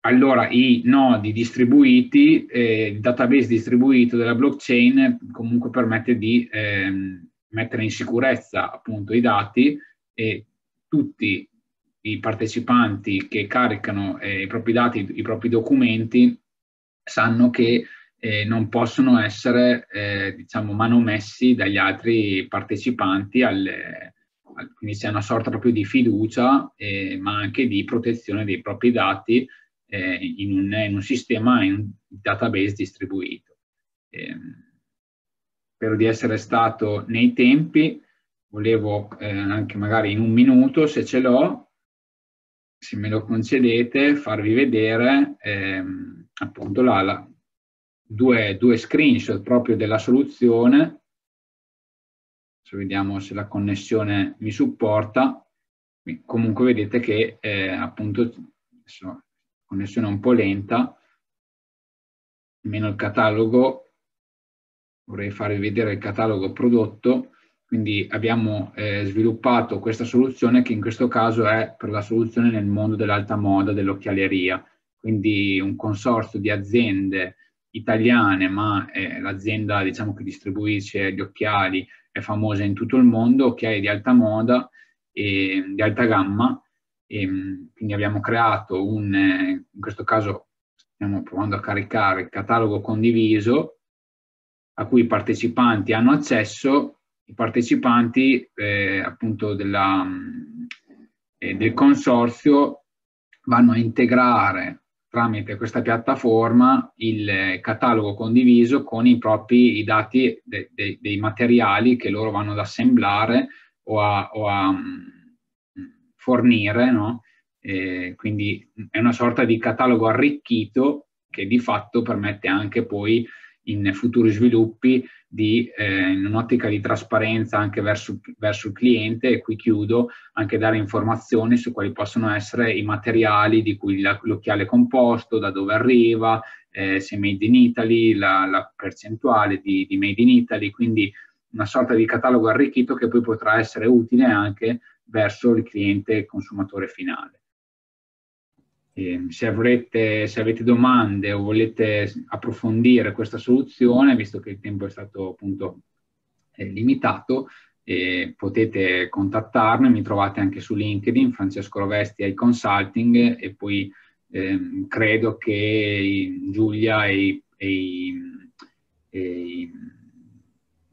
Allora, i nodi distribuiti, eh, il database distribuito della blockchain comunque permette di ehm, mettere in sicurezza appunto i dati e tutti i partecipanti che caricano eh, i propri dati, i propri documenti, sanno che eh, non possono essere eh, diciamo, manomessi dagli altri partecipanti, alle, al, quindi c'è una sorta proprio di fiducia, eh, ma anche di protezione dei propri dati eh, in un, in, un, sistema, in un database distribuito. Ehm, spero di essere stato nei tempi volevo eh, anche magari in un minuto, se ce l'ho, se me lo concedete, farvi vedere ehm, appunto la, la, due, due screenshot proprio della soluzione vediamo se la connessione mi supporta, comunque vedete che eh, appunto la connessione è un po' lenta, meno il catalogo, vorrei farvi vedere il catalogo prodotto, quindi abbiamo eh, sviluppato questa soluzione che in questo caso è per la soluzione nel mondo dell'alta moda, dell'occhialeria. Quindi un consorzio di aziende italiane, ma eh, l'azienda diciamo, che distribuisce gli occhiali è famosa in tutto il mondo, occhiali di alta moda e di alta gamma. E, ehm, quindi abbiamo creato un, eh, in questo caso stiamo provando a caricare, il catalogo condiviso a cui i partecipanti hanno accesso i partecipanti eh, appunto della, eh, del consorzio vanno a integrare tramite questa piattaforma il eh, catalogo condiviso con i propri i dati de, de, dei materiali che loro vanno ad assemblare o a, o a mm, fornire, no? eh, quindi è una sorta di catalogo arricchito che di fatto permette anche poi in futuri sviluppi di, eh, in un'ottica di trasparenza anche verso, verso, il cliente e qui chiudo anche dare informazioni su quali possono essere i materiali di cui la, l'occhiale è composto, da dove arriva, eh, se made in Italy, la, la percentuale di, di made in Italy, quindi una sorta di catalogo arricchito che poi potrà essere utile anche verso il cliente consumatore finale. Eh, se, avrete, se, avete domande o volete approfondire questa soluzione, visto che il tempo è stato appunto eh, limitato, eh, potete contattarmi, mi trovate anche su LinkedIn, Francesco Rovesti ai Consulting e poi ehm, credo che Giulia e e e i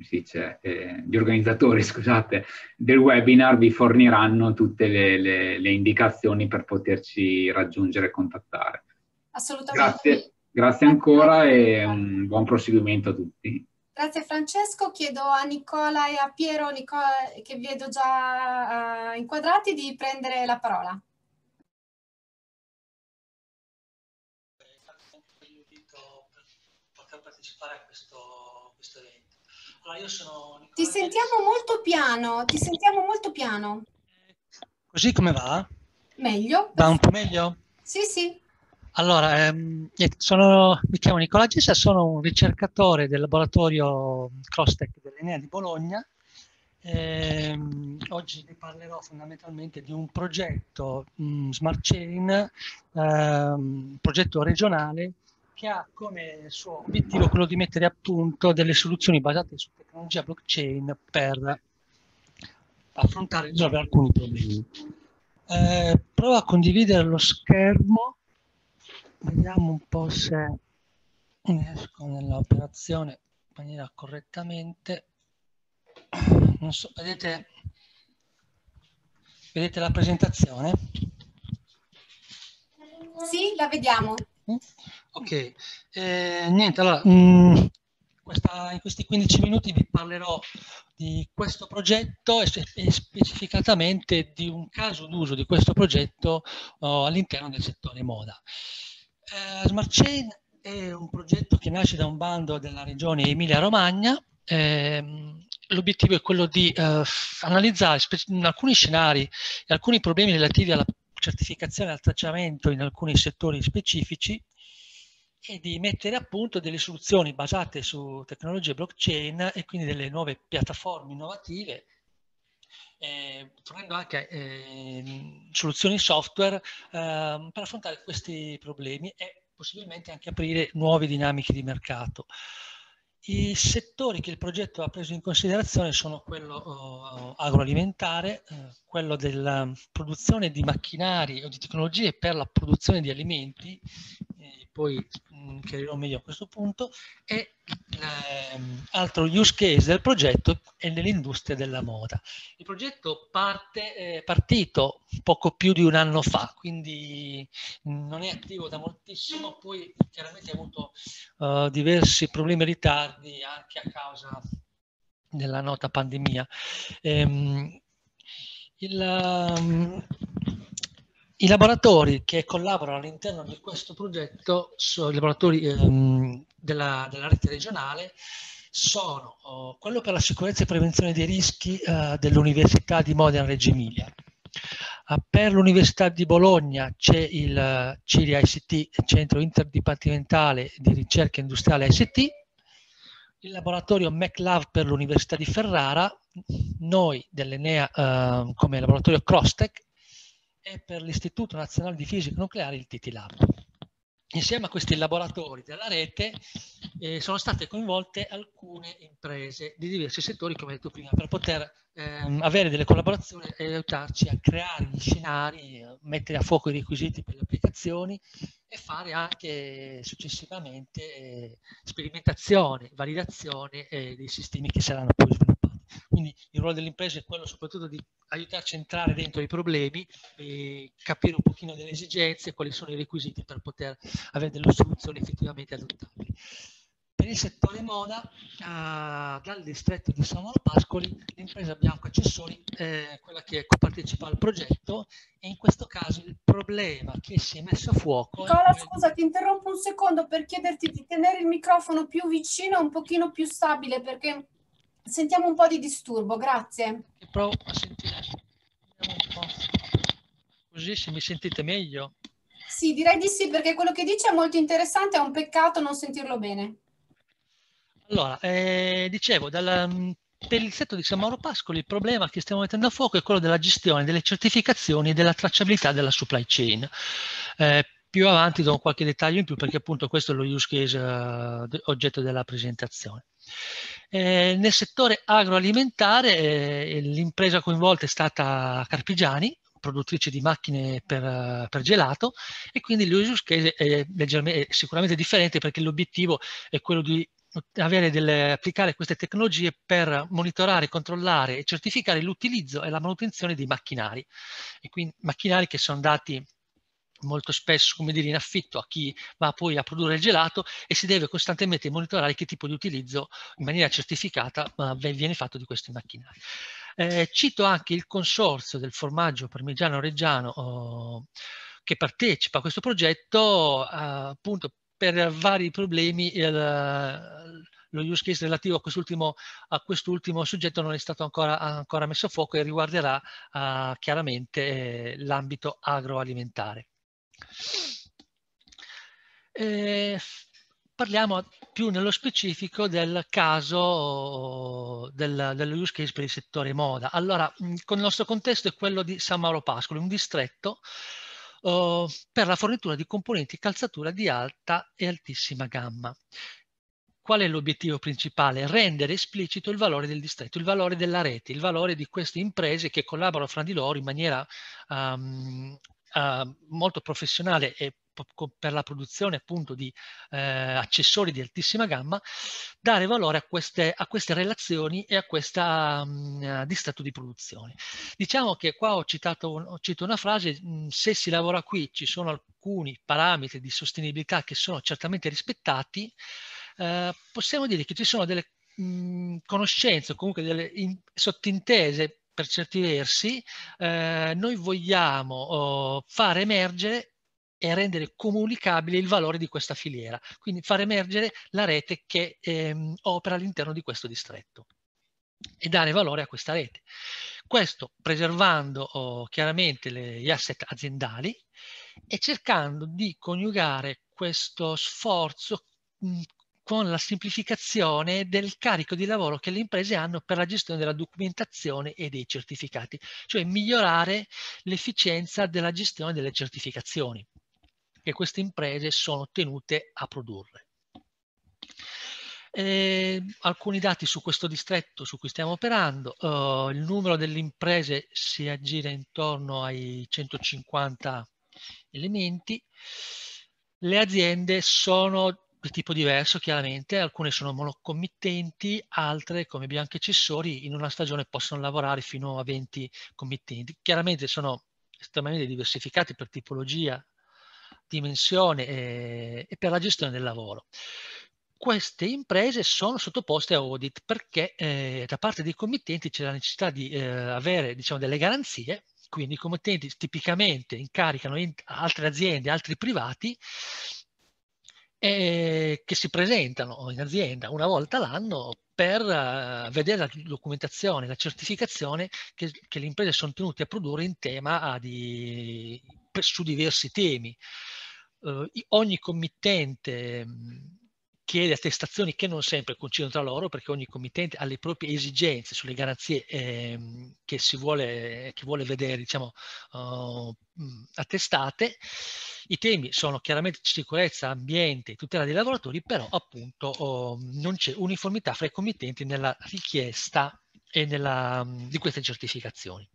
dice, eh, gli organizzatori scusate, del webinar vi forniranno tutte le, le, le indicazioni per poterci raggiungere e contattare. Assolutamente. Grazie, grazie ancora e un buon proseguimento a tutti. Grazie Francesco, chiedo a Nicola e a Piero, Nicola, che vedo già uh, inquadrati, di prendere la parola. Grazie per l'invito per poter partecipare a questo allora, io sono Ti sentiamo molto piano, ti sentiamo molto piano. Così come va? Meglio. Va un po' meglio? Sì, sì. Allora, ehm, sono, mi chiamo Nicola Gessa, sono un ricercatore del laboratorio Crostec dell'Enea di Bologna. Ehm, oggi vi parlerò fondamentalmente di un progetto mh, mm, Smart Chain, ehm, un progetto regionale che ha come suo obiettivo quello di mettere a punto delle soluzioni basate su tecnologia blockchain per affrontare e risolvere alcuni problemi. Eh, provo a condividere lo schermo, vediamo un po' se riesco nell'operazione in maniera correttamente. Non so, vedete, vedete la presentazione? Sì, la vediamo. Ok, eh, niente, allora, mh, mm, questa, in questi 15 minuti vi parlerò di questo progetto e, spe specificatamente di un caso d'uso di questo progetto oh, all'interno del settore moda. Eh, Smart Chain è un progetto che nasce da un bando della regione Emilia-Romagna. Ehm, L'obiettivo è quello di eh, analizzare in alcuni scenari e alcuni problemi relativi alla certificazione al tracciamento in alcuni settori specifici e di mettere a punto delle soluzioni basate su tecnologie blockchain e quindi delle nuove piattaforme innovative, eh, fornendo anche eh, soluzioni software eh, per affrontare questi problemi e possibilmente anche aprire nuove dinamiche di mercato. I settori che il progetto ha preso in considerazione sono quello oh, agroalimentare, eh, quello della produzione di macchinari o di tecnologie per la produzione di alimenti, eh, poi mm, chiarirò meglio a questo punto, e ehm, l'altro use case del progetto è nell'industria della moda. Il progetto parte, è partito poco più di un anno fa, quindi mm, non è attivo da moltissimo, poi chiaramente ha avuto uh, diversi problemi e ritardi anche a causa della nota pandemia. Ehm, il, um, i laboratori che collaborano all'interno di questo progetto, sono i laboratori ehm, della, della, rete regionale, sono oh, quello per la sicurezza e prevenzione dei rischi eh, dell'Università di Modena Reggio Emilia. Ah, per l'Università di Bologna c'è il CIRI ICT, Centro Interdipartimentale di Ricerca Industriale ICT, il laboratorio MacLab per l'Università di Ferrara, noi dell'Enea eh, come laboratorio Crostec e per l'Istituto Nazionale di Fisica Nucleare, il TT Lab. Insieme a questi laboratori della rete eh, sono state coinvolte alcune imprese di diversi settori, come ho detto prima, per poter ehm, avere delle collaborazioni e aiutarci a creare gli scenari, mettere a fuoco i requisiti per le applicazioni e fare anche successivamente eh, sperimentazione, validazione eh, dei sistemi che saranno poi sviluppati. Quindi il ruolo dell'impresa è quello soprattutto di aiutarci a entrare dentro i problemi e capire un pochino delle esigenze, quali sono i requisiti per poter avere delle soluzioni effettivamente adottabili. Per il settore moda, eh, dal distretto di San Pascoli, l'impresa Bianco Accessori eh, è quella che partecipa al progetto e in questo caso il problema che si è messo a fuoco... Nicola, quello... scusa, ti interrompo un secondo per chiederti di tenere il microfono più vicino, un pochino più stabile, perché Sentiamo un po' di disturbo, grazie. Provo a sentire. Così se mi sentite meglio. Sì, direi di sì, perché quello che dice è molto interessante, è un peccato non sentirlo bene. Allora, eh, dicevo, dal, mm, per il setto di San Mauro Pascoli il problema che stiamo mettendo a fuoco è quello della gestione delle certificazioni e della tracciabilità della supply chain. Eh, più avanti do qualche dettaglio in più perché appunto questo è lo use case uh, oggetto della presentazione. Eh, nel settore agroalimentare eh, l'impresa coinvolta è stata Carpigiani, produttrice di macchine per, eh, per gelato e quindi il use case è, è sicuramente differente perché l'obiettivo è quello di delle, applicare queste tecnologie per monitorare, controllare e certificare l'utilizzo e la manutenzione dei macchinari. E quindi macchinari che sono dati molto spesso come dire, in affitto a chi va poi a produrre il gelato e si deve costantemente monitorare che tipo di utilizzo in maniera certificata viene fatto di questi macchinari. Eh, cito anche il consorzio del formaggio parmigiano-reggiano oh, che partecipa a questo progetto eh, appunto per vari problemi il, lo use case relativo a quest'ultimo, quest soggetto non è stato ancora, ancora messo a fuoco e riguarderà uh, chiaramente eh, l'ambito agroalimentare. E eh, parliamo più nello specifico del caso del, dello use case per il settore moda. Allora, il nostro contesto è quello di San Mauro Pascoli, un distretto uh, per la fornitura di componenti calzatura di alta e altissima gamma qual è l'obiettivo principale? Rendere esplicito il valore del distretto, il valore della rete, il valore di queste imprese che collaborano fra di loro in maniera um, Ehm, molto professionale e per la produzione appunto di eh, accessori di altissima gamma, dare valore a queste, a queste relazioni e a questa um, di stato di produzione. Diciamo che qua ho citato un, ho cito una frase, mh, mm, se si lavora qui ci sono alcuni parametri di sostenibilità che sono certamente rispettati, eh, possiamo dire che ci sono delle mh, mm, conoscenze, comunque delle in, sottintese per certi versi, eh, noi vogliamo oh, far emergere e rendere comunicabile il valore di questa filiera, quindi far emergere la rete che ehm, opera all'interno di questo distretto e dare valore a questa rete. Questo preservando oh, chiaramente le, gli asset aziendali e cercando di coniugare questo sforzo con la semplificazione del carico di lavoro che le imprese hanno per la gestione della documentazione e dei certificati, cioè migliorare l'efficienza della gestione delle certificazioni che queste imprese sono tenute a produrre. Eh, alcuni dati su questo distretto su cui stiamo operando, uh, il numero delle imprese si aggira intorno ai 150 elementi, le aziende sono di tipo diverso chiaramente, alcune sono monocommittenti, altre come Bianchi e Cessori in una stagione possono lavorare fino a 20 committenti. Chiaramente sono estremamente diversificati per tipologia, dimensione e, eh, e per la gestione del lavoro. Queste imprese sono sottoposte a audit perché eh, da parte dei committenti c'è la necessità di eh, avere diciamo, delle garanzie quindi i committenti tipicamente incaricano altre aziende, altri privati eh, che si presentano in azienda una volta l'anno per uh, vedere la documentazione, la certificazione che, che, le imprese sono tenute a produrre in tema ah, di, per, su diversi temi. Uh, ogni committente mh, chiede attestazioni che non sempre coincidono tra loro perché ogni committente ha le proprie esigenze sulle garanzie eh, che, si vuole, che vuole vedere diciamo, uh, attestate. I temi sono chiaramente sicurezza, ambiente, tutela dei lavoratori, però appunto oh, non c'è uniformità fra i committenti nella richiesta e nella, mm, di queste certificazioni.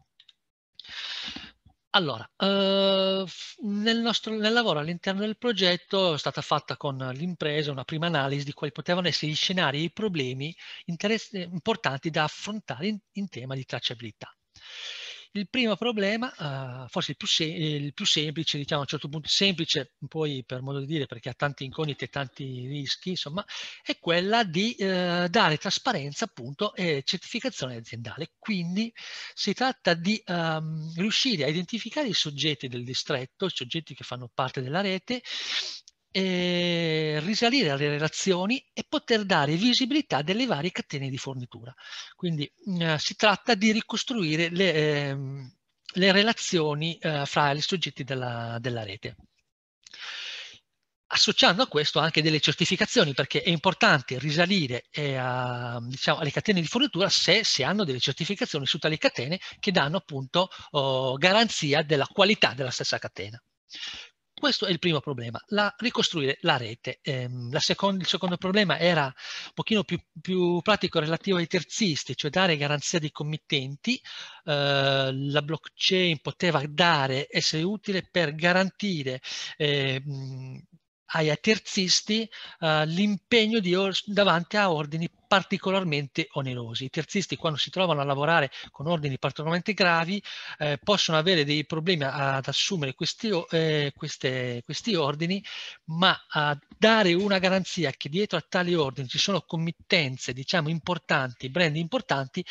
Allora, eh, nel, nostro, nel lavoro all'interno del progetto è stata fatta con l'impresa una prima analisi di quali potevano essere gli scenari e i problemi importanti da affrontare in, in tema di tracciabilità. Il primo problema, eh, forse il più, il più, semplice, diciamo a un certo punto semplice, poi per modo di dire perché ha tante incognite e tanti rischi, insomma, è quella di eh, dare trasparenza appunto e certificazione aziendale. Quindi si tratta di ehm, riuscire a identificare i soggetti del distretto, i soggetti che fanno parte della rete eh, risalire alle relazioni e poter dare visibilità delle varie catene di fornitura. Quindi eh, si tratta di ricostruire le, eh, le relazioni eh, fra gli soggetti della, della rete associando a questo anche delle certificazioni perché è importante risalire eh, a, diciamo, alle catene di fornitura se si hanno delle certificazioni su tali catene che danno appunto oh, garanzia della qualità della stessa catena. Questo è il primo problema, la, ricostruire la rete. Eh, la seconda, il secondo problema era un pochino più, più, pratico relativo ai terzisti, cioè dare garanzia dei committenti. Eh, la blockchain poteva dare, essere utile per garantire eh, hai a terzisti eh, l'impegno davanti a ordini particolarmente onerosi. I terzisti quando si trovano a lavorare con ordini particolarmente gravi eh, possono avere dei problemi ad assumere questi, eh, queste, questi ordini, ma a dare una garanzia che dietro a tali ordini ci sono committenze diciamo, importanti, brand importanti,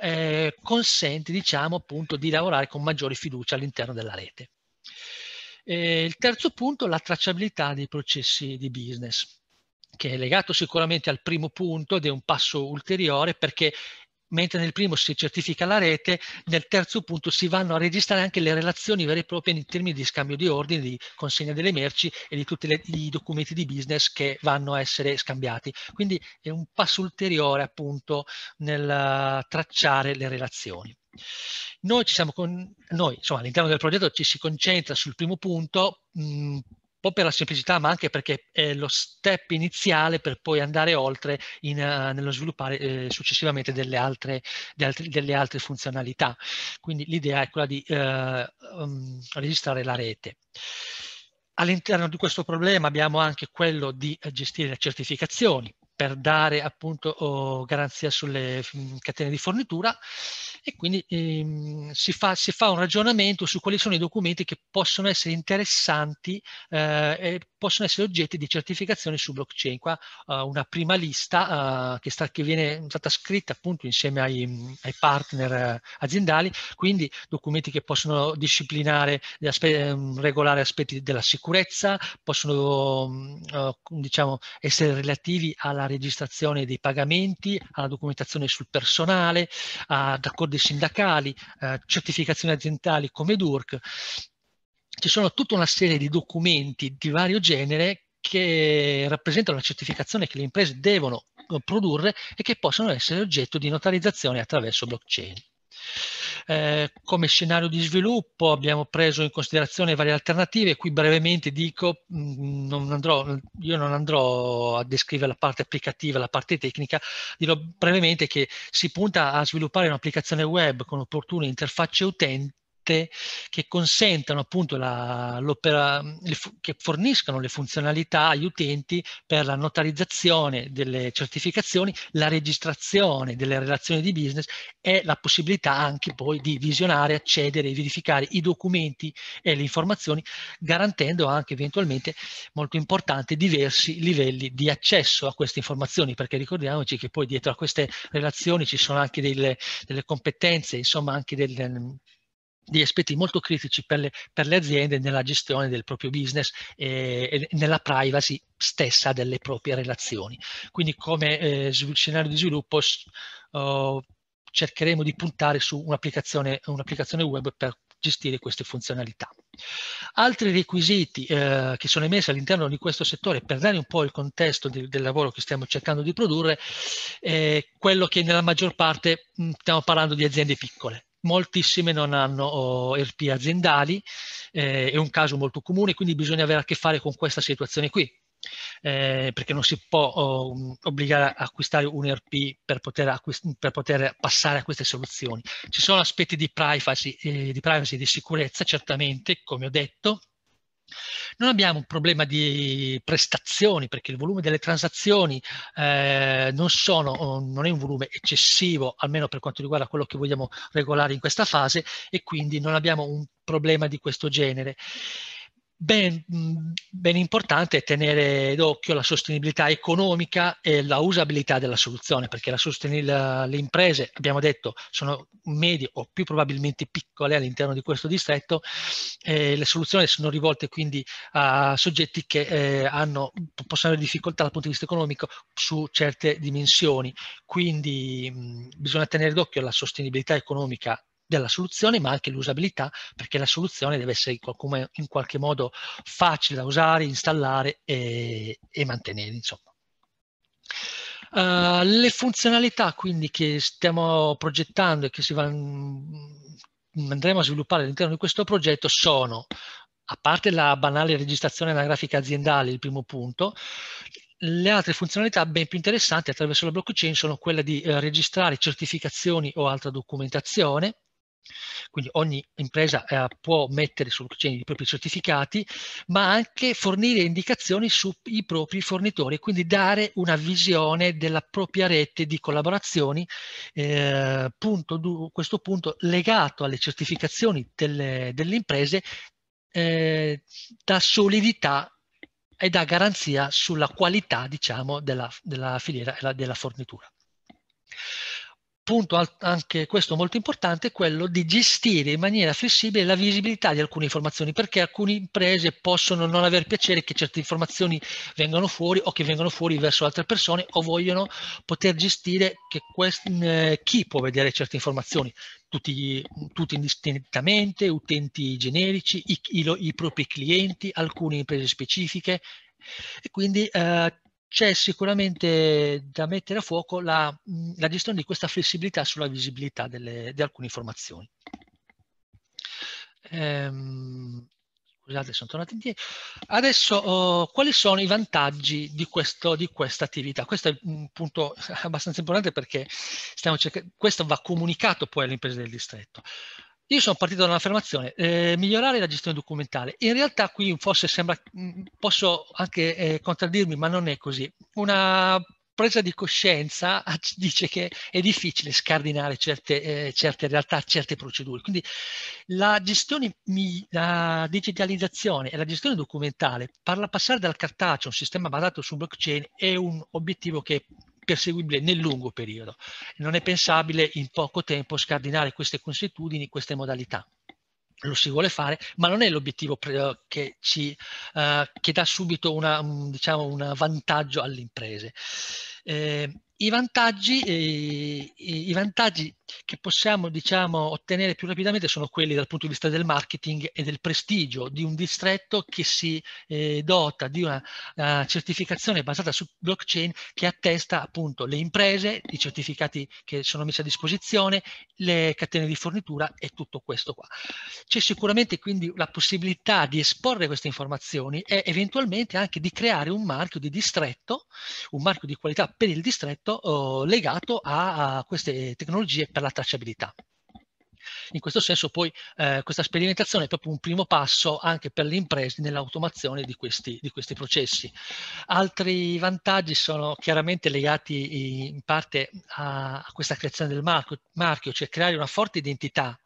eh, consente diciamo, appunto, di lavorare con maggiore fiducia all'interno della rete. E il terzo punto, la tracciabilità dei processi di business, che è legato sicuramente al primo punto ed è un passo ulteriore perché mentre nel primo si certifica la rete, nel terzo punto si vanno a registrare anche le relazioni vere e proprie in termini di scambio di ordini, di consegna delle merci e di tutti i documenti di business che vanno a essere scambiati. Quindi è un passo ulteriore appunto nel eh, tracciare le relazioni. Noi, con, noi insomma, all'interno del progetto ci si concentra sul primo punto, mm, un po' per la semplicità, ma anche perché è lo step iniziale per poi andare oltre in, uh, nello sviluppare eh, successivamente delle altre, delle, altre, delle altre, funzionalità. Quindi l'idea è quella di uh, um, registrare la rete. All'interno di questo problema abbiamo anche quello di eh, gestire le certificazioni per dare appunto garanzia sulle mm, catene di fornitura e quindi ehm, si, fa, si, fa, un ragionamento su quali sono i documenti che possono essere interessanti eh, possono essere oggetti di certificazione su blockchain. Qua uh, una prima lista uh, che, sta, che, viene stata scritta appunto insieme ai, ai partner eh, aziendali, quindi documenti che possono disciplinare, aspe ehm, regolare aspetti della sicurezza, possono mm, diciamo, essere relativi alla registrazione dei pagamenti, alla documentazione sul personale, ad accordi sindacali, certificazioni aziendali come DURC ci sono tutta una serie di documenti di vario genere che rappresentano la certificazione che le imprese devono eh, produrre e che possono essere oggetto di notarizzazione attraverso blockchain. Eh, come scenario di sviluppo abbiamo preso in considerazione varie alternative, qui brevemente dico, mh, mm, non andrò, io non andrò a descrivere la parte applicativa, la parte tecnica, dirò brevemente che si punta a sviluppare un'applicazione web con opportune interfacce utente che consentano appunto la, l'opera, le, che forniscano le funzionalità agli utenti per la notarizzazione delle certificazioni, la registrazione delle relazioni di business e la possibilità anche poi di visionare, accedere e verificare i documenti e le informazioni, garantendo anche eventualmente, molto importante, diversi livelli di accesso a queste informazioni, perché ricordiamoci che poi dietro a queste relazioni ci sono anche delle, delle competenze, insomma anche delle degli aspetti molto critici per le, per le, aziende nella gestione del proprio business e, eh, e nella privacy stessa delle proprie relazioni. Quindi come eh, scenario di sviluppo oh, cercheremo di puntare su un'applicazione, un'applicazione web per gestire queste funzionalità. Altri requisiti eh, che sono emessi all'interno di questo settore per dare un po' il contesto di, del lavoro che stiamo cercando di produrre è eh, quello che nella maggior parte mh, mm, stiamo parlando di aziende piccole moltissime non hanno RP oh, aziendali, eh, è un caso molto comune, quindi bisogna avere a che fare con questa situazione qui. Eh, perché non si può oh, obbligare ad acquistare un RP per poter, per poter, passare a queste soluzioni. Ci sono aspetti di privacy, eh, di privacy e di sicurezza, certamente, come ho detto, non abbiamo un problema di prestazioni perché il volume delle transazioni eh, non, sono, non, è un volume eccessivo, almeno per quanto riguarda quello che vogliamo regolare in questa fase e quindi non abbiamo un problema di questo genere. Ben, ben, importante è tenere d'occhio la sostenibilità economica e la usabilità della soluzione, perché la, le imprese, abbiamo detto, sono medie o più probabilmente piccole all'interno di questo distretto, eh, le soluzioni sono rivolte quindi a soggetti che eh, hanno, possono avere difficoltà dal punto di vista economico su certe dimensioni, quindi mh, bisogna tenere d'occhio la sostenibilità economica della soluzione, ma anche l'usabilità, perché la soluzione deve essere in, qualche modo facile da usare, installare e, e mantenere, insomma. Uh, le funzionalità quindi che stiamo progettando e che si van, andremo a sviluppare all'interno di questo progetto sono, a parte la banale registrazione anagrafica aziendale, il primo punto, le altre funzionalità ben più interessanti attraverso la blockchain sono quella di eh, registrare certificazioni o altra documentazione, quindi ogni impresa eh, può mettere sul blockchain i propri certificati, ma anche fornire indicazioni sui propri fornitori, quindi dare una visione della propria rete di collaborazioni, eh, punto, questo punto legato alle certificazioni delle, delle imprese, eh, da solidità e dà garanzia sulla qualità diciamo, della, della filiera e della fornitura punto anche questo molto importante è quello di gestire in maniera flessibile la visibilità di alcune informazioni perché alcune imprese possono non aver piacere che certe informazioni vengano fuori o che vengano fuori verso altre persone o vogliono poter gestire eh, chi può vedere certe informazioni tutti, tutti indistintamente, utenti generici, i, i, i propri clienti, alcune imprese specifiche e quindi eh, c'è sicuramente da mettere a fuoco la, la, gestione di questa flessibilità sulla visibilità delle, di alcune informazioni. Ehm, scusate, sono tornato indietro. Adesso, oh, quali sono i vantaggi di, questo, di questa attività? Questo è un punto abbastanza importante perché questo va comunicato poi alle imprese del distretto. Io sono partito da un'affermazione, eh, migliorare la gestione documentale. In realtà qui forse sembra, mm, posso anche eh, contraddirmi, ma non è così. Una presa di coscienza dice che è difficile scardinare certe, eh, certe realtà, certe procedure. Quindi la gestione, la digitalizzazione e la gestione documentale, per passare dal cartaceo a un sistema basato su blockchain è un obiettivo che perseguibile nel lungo periodo. Non è pensabile in poco tempo scardinare queste consuetudini, queste modalità lo si vuole fare, ma non è l'obiettivo eh, che, ci, uh, che dà subito una, un, diciamo, un vantaggio alle imprese. Eh, i vantaggi, eh, i vantaggi, che possiamo diciamo, ottenere più rapidamente sono quelli dal punto di vista del marketing e del prestigio di un distretto che si eh, dota di una, una, eh, certificazione basata su blockchain che attesta appunto le imprese, i certificati che sono messi a disposizione, le catene di fornitura e tutto questo qua. C'è sicuramente quindi la possibilità di esporre queste informazioni e eventualmente anche di creare un marchio di distretto, un marchio di qualità per il distretto aspetto oh, eh, legato a, a queste tecnologie per la tracciabilità. In questo senso poi eh, questa sperimentazione è proprio un primo passo anche per le imprese nell'automazione di, di questi, processi. Altri vantaggi sono chiaramente legati in parte a, a questa creazione del marchio, cioè creare una forte identità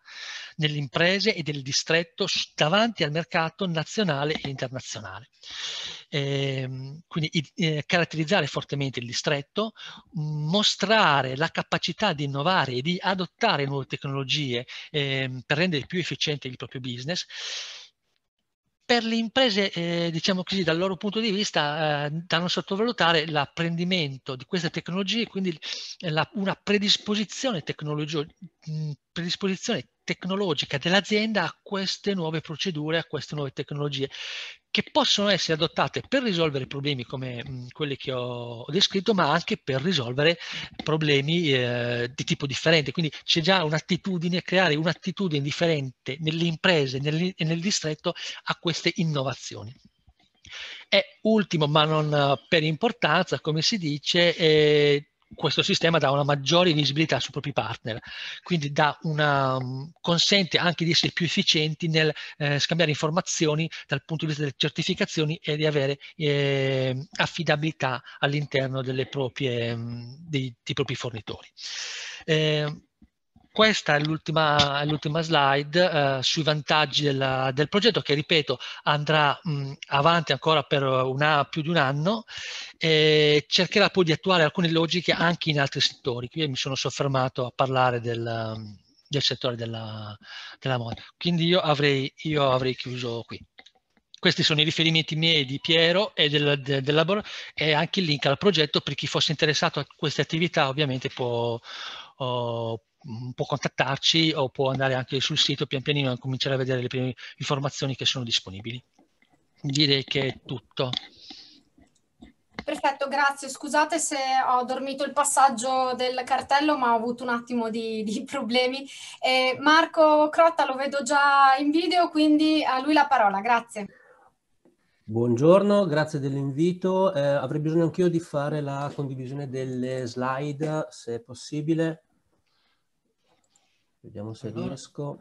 nelle imprese e del distretto davanti al mercato nazionale e internazionale. Eh, quindi eh, caratterizzare fortemente il distretto, mostrare la capacità di innovare e di adottare nuove tecnologie eh, per rendere più efficiente il proprio business. Per le imprese, eh, diciamo così, dal loro punto di vista, eh, da non sottovalutare l'apprendimento di queste tecnologie, quindi la, una predisposizione tecnologi- predisposizione tecnologica dell'azienda a queste nuove procedure, a queste nuove tecnologie che possono essere adottate per risolvere problemi come mm, quelli che ho descritto, ma anche per risolvere problemi eh, di tipo differente. Quindi c'è già un'attitudine, creare un'attitudine differente nelle imprese nel, e nel distretto a queste innovazioni. E ultimo, ma non eh, per importanza, come si dice, eh, questo sistema dà una maggiore visibilità sui propri partner, quindi una, mm, consente anche di essere più efficienti nel eh, scambiare informazioni dal punto di vista delle certificazioni e di avere eh, affidabilità all'interno mm, dei, dei, propri fornitori. Eh, questa è l'ultima, l'ultima slide eh, sui vantaggi del, del, progetto che, ripeto, andrà mh, mm, avanti ancora per una, più di un anno e cercherà poi di attuare alcune logiche anche in altri settori. Qui mi sono soffermato a parlare del, del settore della, della, moda. Quindi io avrei, io avrei, chiuso qui. Questi sono i riferimenti miei di Piero e del, del, del lavoro e anche il link al progetto per chi fosse interessato a queste attività ovviamente può... Oh, può contattarci o può andare anche sul sito pian pianino e cominciare a vedere le prime informazioni che sono disponibili. Direi che è tutto. Perfetto, grazie. Scusate se ho dormito il passaggio del cartello, ma ho avuto un attimo di, di problemi. Eh, Marco Crotta lo vedo già in video, quindi a lui la parola, grazie. Buongiorno, grazie dell'invito. Eh, avrei bisogno anch'io di fare la condivisione delle slide, se possibile. Vediamo se allora. riesco.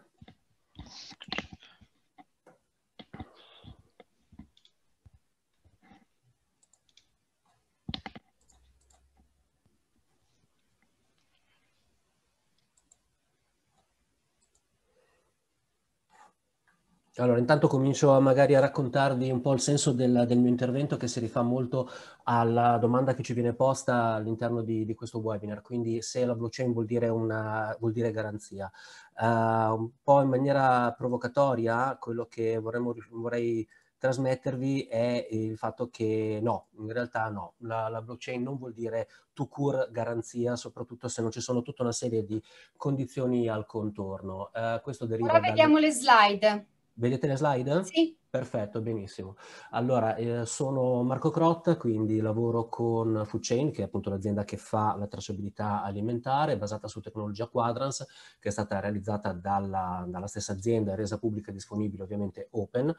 Allora, intanto comincio magari a raccontarvi un po' il senso del, del, mio intervento che si rifà molto alla domanda che ci viene posta all'interno di, di questo webinar, quindi se la blockchain vuol dire, una, vuol dire garanzia. Uh, un po' in maniera provocatoria quello che vorremmo, vorrei trasmettervi è il fatto che no, in realtà no, la, la blockchain non vuol dire to cure garanzia, soprattutto se non ci sono tutta una serie di condizioni al contorno. Uh, questo deriva Ora vediamo dalle... le slide. Vegetarianos lá, Irã? Sim. Perfetto, benissimo. Allora, eh, sono Marco Crotta, quindi lavoro con Foodchain, che è appunto l'azienda che fa la tracciabilità alimentare basata su tecnologia Quadrans, che è stata realizzata dalla, dalla stessa azienda e resa pubblica e disponibile ovviamente open.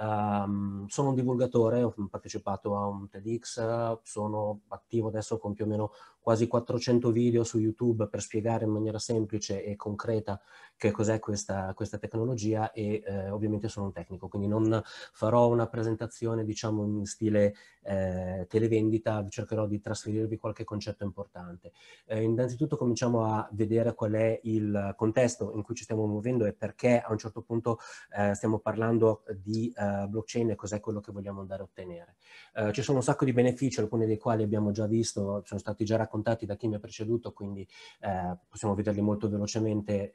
Um, sono un divulgatore, ho partecipato a un TEDx, sono attivo adesso con più o meno quasi 400 video su YouTube per spiegare in maniera semplice e concreta che cos'è questa, questa tecnologia e eh, ovviamente sono un tecnico, quindi non farò una presentazione diciamo in stile eh, televendita, cercherò di trasferirvi qualche concetto importante. Eh, innanzitutto cominciamo a vedere qual è il contesto in cui ci stiamo muovendo e perché a un certo punto eh, stiamo parlando di eh, blockchain e cos'è quello che vogliamo andare a ottenere. Eh, ci sono un sacco di benefici, alcuni dei quali abbiamo già visto, sono stati già raccontati da chi mi ha preceduto, quindi eh, possiamo vederli molto velocemente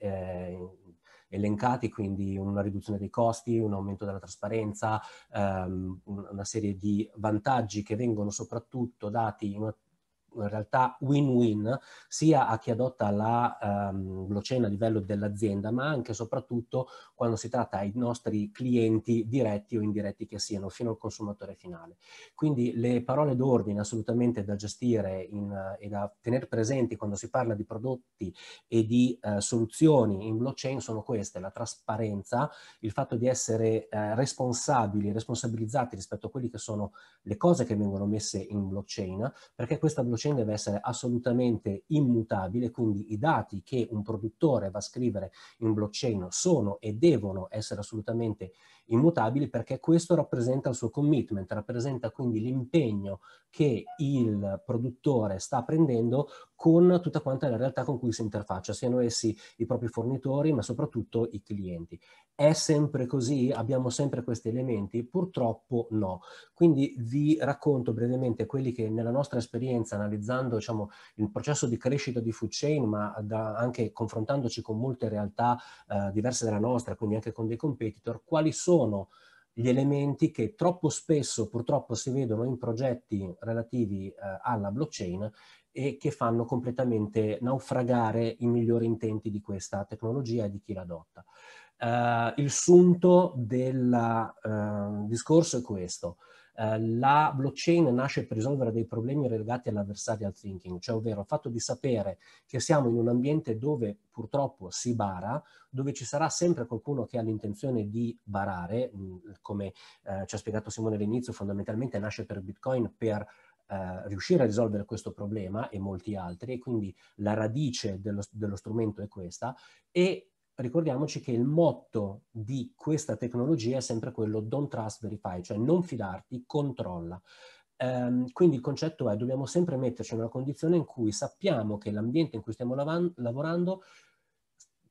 elencati, quindi una riduzione dei costi, un aumento della trasparenza, ehm, una serie di vantaggi che vengono soprattutto dati in una in realtà win-win sia a chi adotta la ehm, blockchain a livello dell'azienda, ma anche e soprattutto quando si tratta ai nostri clienti diretti o indiretti che siano, fino al consumatore finale. Quindi le parole d'ordine assolutamente da gestire in, e da tenere presenti quando si parla di prodotti e di eh, soluzioni in blockchain sono queste, la trasparenza, il fatto di essere eh, responsabili, responsabilizzati rispetto a quelle che sono le cose che vengono messe in blockchain, perché questa blockchain blockchain deve essere assolutamente immutabile, quindi i dati che un produttore va a scrivere in blockchain sono e devono essere assolutamente immutabili immutabili perché questo rappresenta il suo commitment, rappresenta quindi l'impegno che il produttore sta prendendo con tutta quanta la realtà con cui si interfaccia, siano essi i propri fornitori ma soprattutto i clienti. È sempre così? Abbiamo sempre questi elementi? Purtroppo no. Quindi vi racconto brevemente quelli che nella nostra esperienza, analizzando diciamo, il processo di crescita di food chain, ma da, anche confrontandoci con molte realtà eh, diverse dalla nostra, quindi anche con dei competitor, quali sono sono gli elementi che troppo spesso purtroppo si vedono in progetti relativi eh, alla blockchain e che fanno completamente naufragare i migliori intenti di questa tecnologia e di chi l'adotta. Uh, il sunto del uh, eh, discorso è questo. Eh, la blockchain nasce per risolvere dei problemi legati all'adversarial thinking, cioè ovvero il fatto di sapere che siamo in un ambiente dove purtroppo si bara, dove ci sarà sempre qualcuno che ha l'intenzione di barare, mm, come eh, ci ha spiegato Simone all'inizio, fondamentalmente nasce per Bitcoin per Uh, riuscire a risolvere questo problema e molti altri, e quindi la radice dello, dello strumento è questa, e ricordiamoci che il motto di questa tecnologia è sempre quello don't trust, verify, cioè non fidarti, controlla. Um, quindi il concetto è dobbiamo sempre metterci in una condizione in cui sappiamo che l'ambiente in cui stiamo lav lavorando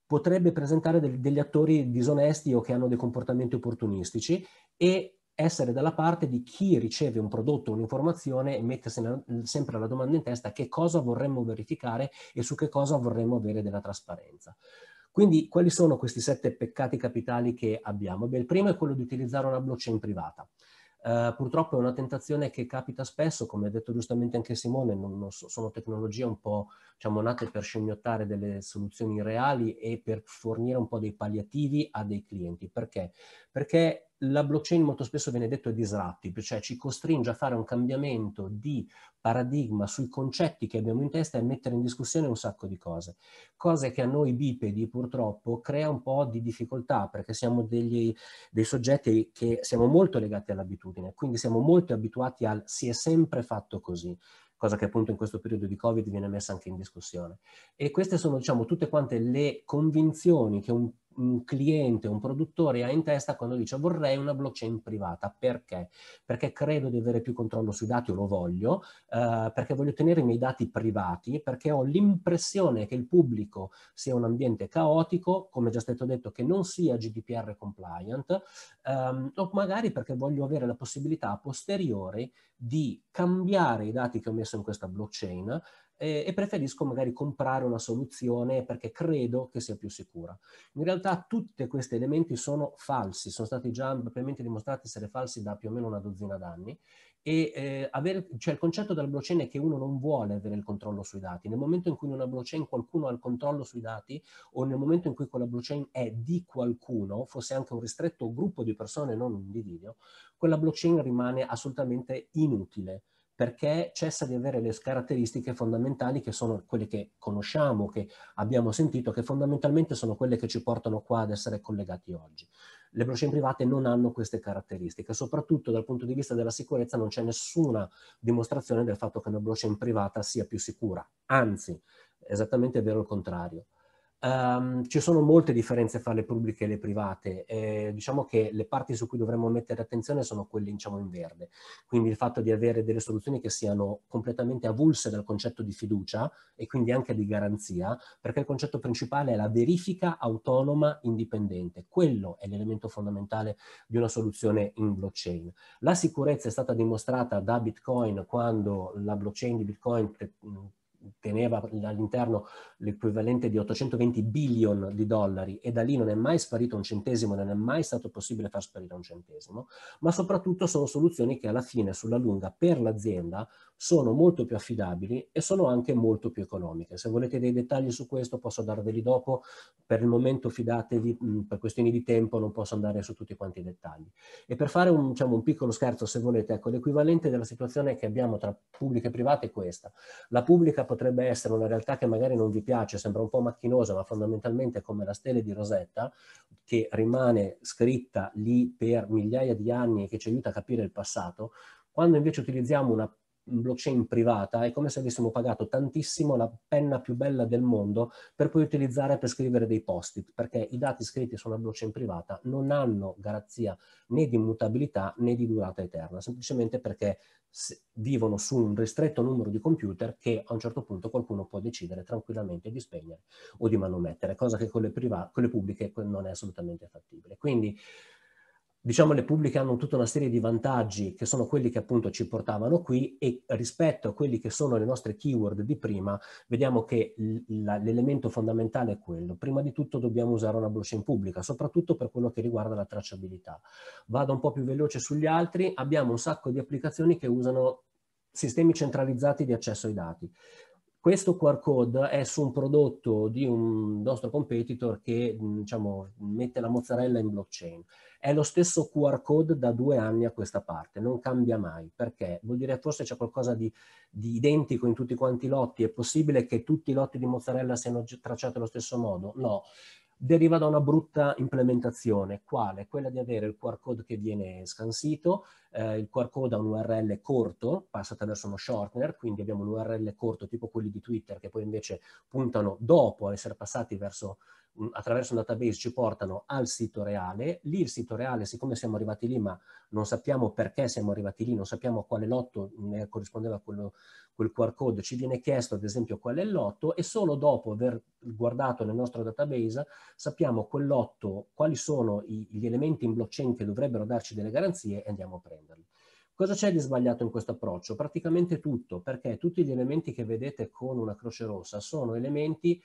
potrebbe presentare del degli attori disonesti o che hanno dei comportamenti opportunistici e essere dalla parte di chi riceve un prodotto o un'informazione e mettersi sempre la domanda in testa che cosa vorremmo verificare e su che cosa vorremmo avere della trasparenza. Quindi quali sono questi sette peccati capitali che abbiamo? Beh, il primo è quello di utilizzare una blockchain privata. Uh, purtroppo è una tentazione che capita spesso, come ha detto giustamente anche Simone, non, non so, sono tecnologie un po' diciamo, nate per scimmiottare delle soluzioni reali e per fornire un po' dei palliativi a dei clienti. Perché? Perché la blockchain molto spesso viene detto è disruptive, cioè ci costringe a fare un cambiamento di paradigma sui concetti che abbiamo in testa e mettere in discussione un sacco di cose. Cose che a noi bipedi purtroppo crea un po' di difficoltà perché siamo degli, dei soggetti che siamo molto legati all'abitudine, quindi siamo molto abituati al si è sempre fatto così cosa che appunto in questo periodo di Covid viene messa anche in discussione. E queste sono, diciamo, tutte quante le convinzioni che un un cliente, un produttore ha in testa quando dice vorrei una blockchain privata. Perché? Perché credo di avere più controllo sui dati o lo voglio, eh, perché voglio tenere i miei dati privati, perché ho l'impressione che il pubblico sia un ambiente caotico, come già stato detto, che non sia GDPR compliant, ehm, o magari perché voglio avere la possibilità a posteriori di cambiare i dati che ho messo in questa blockchain e, preferisco magari comprare una soluzione perché credo che sia più sicura. In realtà tutti questi elementi sono falsi, sono stati già ampiamente dimostrati essere falsi da più o meno una dozzina d'anni e eh, avere, cioè il concetto della blockchain è che uno non vuole avere il controllo sui dati. Nel momento in cui in una blockchain qualcuno ha il controllo sui dati o nel momento in cui quella blockchain è di qualcuno, fosse anche un ristretto gruppo di persone, non un individuo, quella blockchain rimane assolutamente inutile perché cessa di avere le caratteristiche fondamentali che sono quelle che conosciamo, che abbiamo sentito, che fondamentalmente sono quelle che ci portano qua ad essere collegati oggi. Le blockchain private non hanno queste caratteristiche, soprattutto dal punto di vista della sicurezza non c'è nessuna dimostrazione del fatto che una blockchain privata sia più sicura, anzi, esattamente è vero il contrario. Um, ci sono molte differenze fra le pubbliche e le private. Eh, diciamo che le parti su cui dovremmo mettere attenzione sono quelle diciamo, in verde, quindi il fatto di avere delle soluzioni che siano completamente avulse dal concetto di fiducia e quindi anche di garanzia, perché il concetto principale è la verifica autonoma indipendente. Quello è l'elemento fondamentale di una soluzione in blockchain. La sicurezza è stata dimostrata da Bitcoin quando la blockchain di Bitcoin teneva all'interno l'equivalente di 820 billion di dollari e da lì non è mai sparito un centesimo, non è mai stato possibile far sparire un centesimo, ma soprattutto sono soluzioni che alla fine, sulla lunga, per l'azienda sono molto più affidabili e sono anche molto più economiche. Se volete dei dettagli su questo posso darveli dopo, per il momento fidatevi, mm, per questioni di tempo non posso andare su tutti quanti i dettagli. E per fare un, diciamo, un piccolo scherzo, se volete, ecco, l'equivalente della situazione che abbiamo tra pubblica e privata è questa. La pubblica potrebbe essere una realtà che magari non vi piace, sembra un po' macchinosa, ma fondamentalmente è come la stele di Rosetta, che rimane scritta lì per migliaia di anni e che ci aiuta a capire il passato, quando invece utilizziamo una blockchain privata è come se avessimo pagato tantissimo la penna più bella del mondo per poi utilizzare per scrivere dei post-it, perché i dati scritti su una blockchain privata non hanno garanzia né di mutabilità né di durata eterna, semplicemente perché vivono su un ristretto numero di computer che a un certo punto qualcuno può decidere tranquillamente di spegnere o di manomettere, cosa che con le, con le pubbliche non è assolutamente fattibile. Quindi diciamo le pubbliche hanno tutta una serie di vantaggi che sono quelli che appunto ci portavano qui e rispetto a quelli che sono le nostre keyword di prima vediamo che l'elemento fondamentale è quello. Prima di tutto dobbiamo usare una blockchain pubblica, soprattutto per quello che riguarda la tracciabilità. Vado un po' più veloce sugli altri, abbiamo un sacco di applicazioni che usano sistemi centralizzati di accesso ai dati. Questo QR code è su un prodotto di un nostro competitor che diciamo, mette la mozzarella in blockchain. È lo stesso QR code da due anni a questa parte, non cambia mai, perché vuol dire forse c'è qualcosa di, di identico in tutti quanti i lotti, è possibile che tutti i lotti di mozzarella siano tracciati allo stesso modo? No, deriva da una brutta implementazione, quale? Quella di avere il QR code che viene scansito, eh, il QR code ha un URL corto, passa attraverso uno shortener, quindi abbiamo un URL corto tipo quelli di Twitter che poi invece puntano dopo a essere passati verso attraverso un database ci portano al sito reale, lì il sito reale, siccome siamo arrivati lì ma non sappiamo perché siamo arrivati lì, non sappiamo quale lotto ne corrispondeva quello, quel QR code, ci viene chiesto ad esempio qual è il lotto e solo dopo aver guardato nel nostro database sappiamo quel lotto, quali sono i, gli elementi in blockchain che dovrebbero darci delle garanzie e andiamo a prenderli. Cosa c'è di sbagliato in questo approccio? Praticamente tutto, perché tutti gli elementi che vedete con una croce rossa sono elementi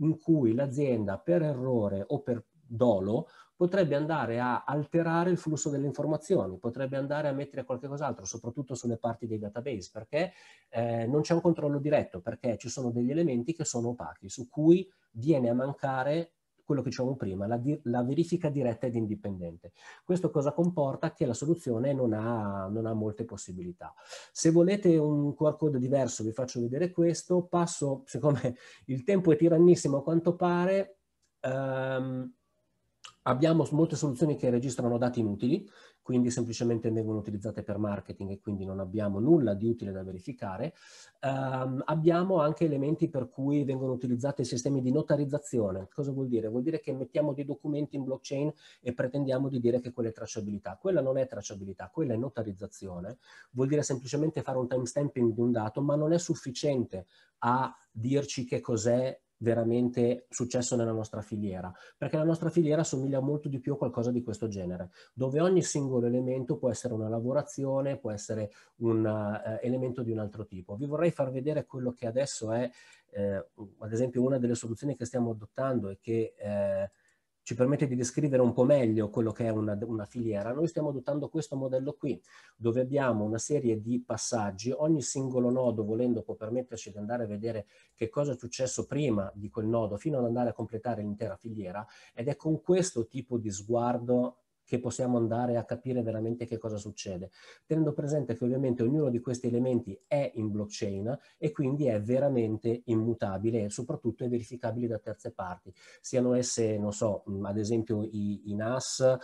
in cui l'azienda per errore o per dolo potrebbe andare a alterare il flusso delle informazioni, potrebbe andare a mettere qualche cos'altro, soprattutto sulle parti dei database, perché eh, non c'è un controllo diretto, perché ci sono degli elementi che sono opachi, su cui viene a mancare quello che dicevamo prima, la, di la, verifica diretta ed indipendente. Questo cosa comporta? Che la soluzione non ha, non ha, molte possibilità. Se volete un QR code diverso vi faccio vedere questo, passo, siccome il tempo è tirannissimo a quanto pare, um, Abbiamo molte soluzioni che registrano dati inutili, quindi semplicemente vengono utilizzate per marketing e quindi non abbiamo nulla di utile da verificare. Um, abbiamo anche elementi per cui vengono utilizzati sistemi di notarizzazione. Cosa vuol dire? Vuol dire che mettiamo dei documenti in blockchain e pretendiamo di dire che quella è tracciabilità. Quella non è tracciabilità, quella è notarizzazione. Vuol dire semplicemente fare un timestamping di un dato, ma non è sufficiente a dirci che cos'è veramente successo nella nostra filiera, perché la nostra filiera somiglia molto di più a qualcosa di questo genere, dove ogni singolo elemento può essere una lavorazione, può essere un uh, elemento di un altro tipo. Vi vorrei far vedere quello che adesso è, eh, ad esempio, una delle soluzioni che stiamo adottando e che eh, ci permette di descrivere un po' meglio quello che è una, una filiera. Noi stiamo adottando questo modello qui, dove abbiamo una serie di passaggi, ogni singolo nodo volendo può permetterci di andare a vedere che cosa è successo prima di quel nodo fino ad andare a completare l'intera filiera ed è con questo tipo di sguardo che possiamo andare a capire veramente che cosa succede, tenendo presente che ovviamente ognuno di questi elementi è in blockchain e quindi è veramente immutabile e soprattutto è verificabile da terze parti, siano esse, non so, ad esempio i, i NAS eh,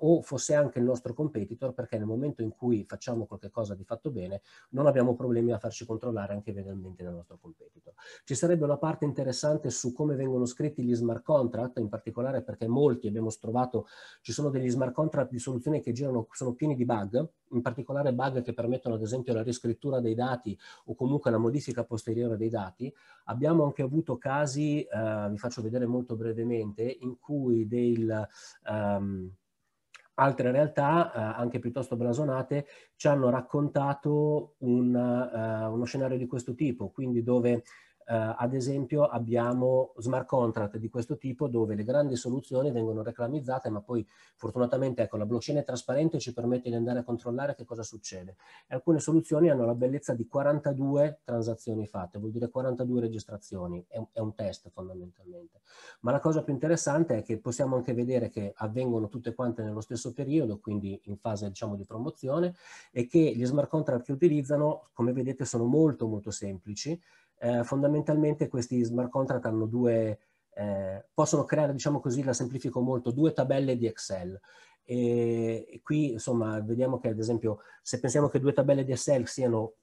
o fosse anche il nostro competitor, perché nel momento in cui facciamo qualcosa di fatto bene, non abbiamo problemi a farci controllare anche eventualmente dal nostro competitor. Ci sarebbe una parte interessante su come vengono scritti gli smart contract, in particolare perché molti abbiamo trovato, ci sono dei degli smart contract di soluzioni che girano sono pieni di bug, in particolare bug che permettono ad esempio la riscrittura dei dati o comunque la modifica posteriore dei dati. Abbiamo anche avuto casi, eh, vi faccio vedere molto brevemente, in cui del... Um, altre realtà, eh, anche piuttosto blasonate, ci hanno raccontato un, uh, uno scenario di questo tipo, quindi dove eh, ad esempio abbiamo smart contract di questo tipo dove le grandi soluzioni vengono reclamizzate ma poi fortunatamente ecco, la blockchain è trasparente e ci permette di andare a controllare che cosa succede. E alcune soluzioni hanno la bellezza di 42 transazioni fatte, vuol dire 42 registrazioni, è un, è un test fondamentalmente. Ma la cosa più interessante è che possiamo anche vedere che avvengono tutte quante nello stesso periodo, quindi in fase diciamo di promozione, e che gli smart contract che utilizzano, come vedete, sono molto molto semplici eh, fondamentalmente questi smart contract hanno due, eh, possono creare, diciamo così, la semplifico molto, due tabelle di Excel. E, qui, insomma, vediamo che ad esempio, se pensiamo che due tabelle di Excel siano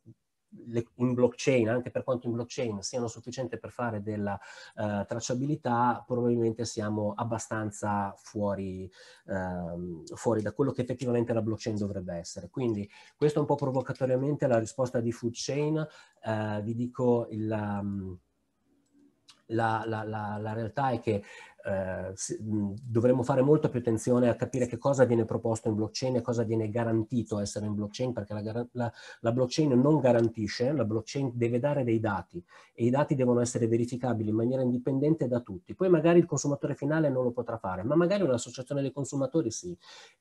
le, in blockchain, anche per quanto in blockchain siano sufficienti per fare della uh, tracciabilità, probabilmente siamo abbastanza fuori, um, fuori, da quello che effettivamente la blockchain dovrebbe essere. Quindi questo è un po' provocatoriamente la risposta di Food Chain, uh, vi dico il... Um, la, la, la, la, realtà è che eh, dovremmo fare molto più attenzione a capire che cosa viene proposto in blockchain e cosa viene garantito essere in blockchain, perché la, la, la, blockchain non garantisce, la blockchain deve dare dei dati e i dati devono essere verificabili in maniera indipendente da tutti. Poi magari il consumatore finale non lo potrà fare, ma magari un'associazione dei consumatori sì.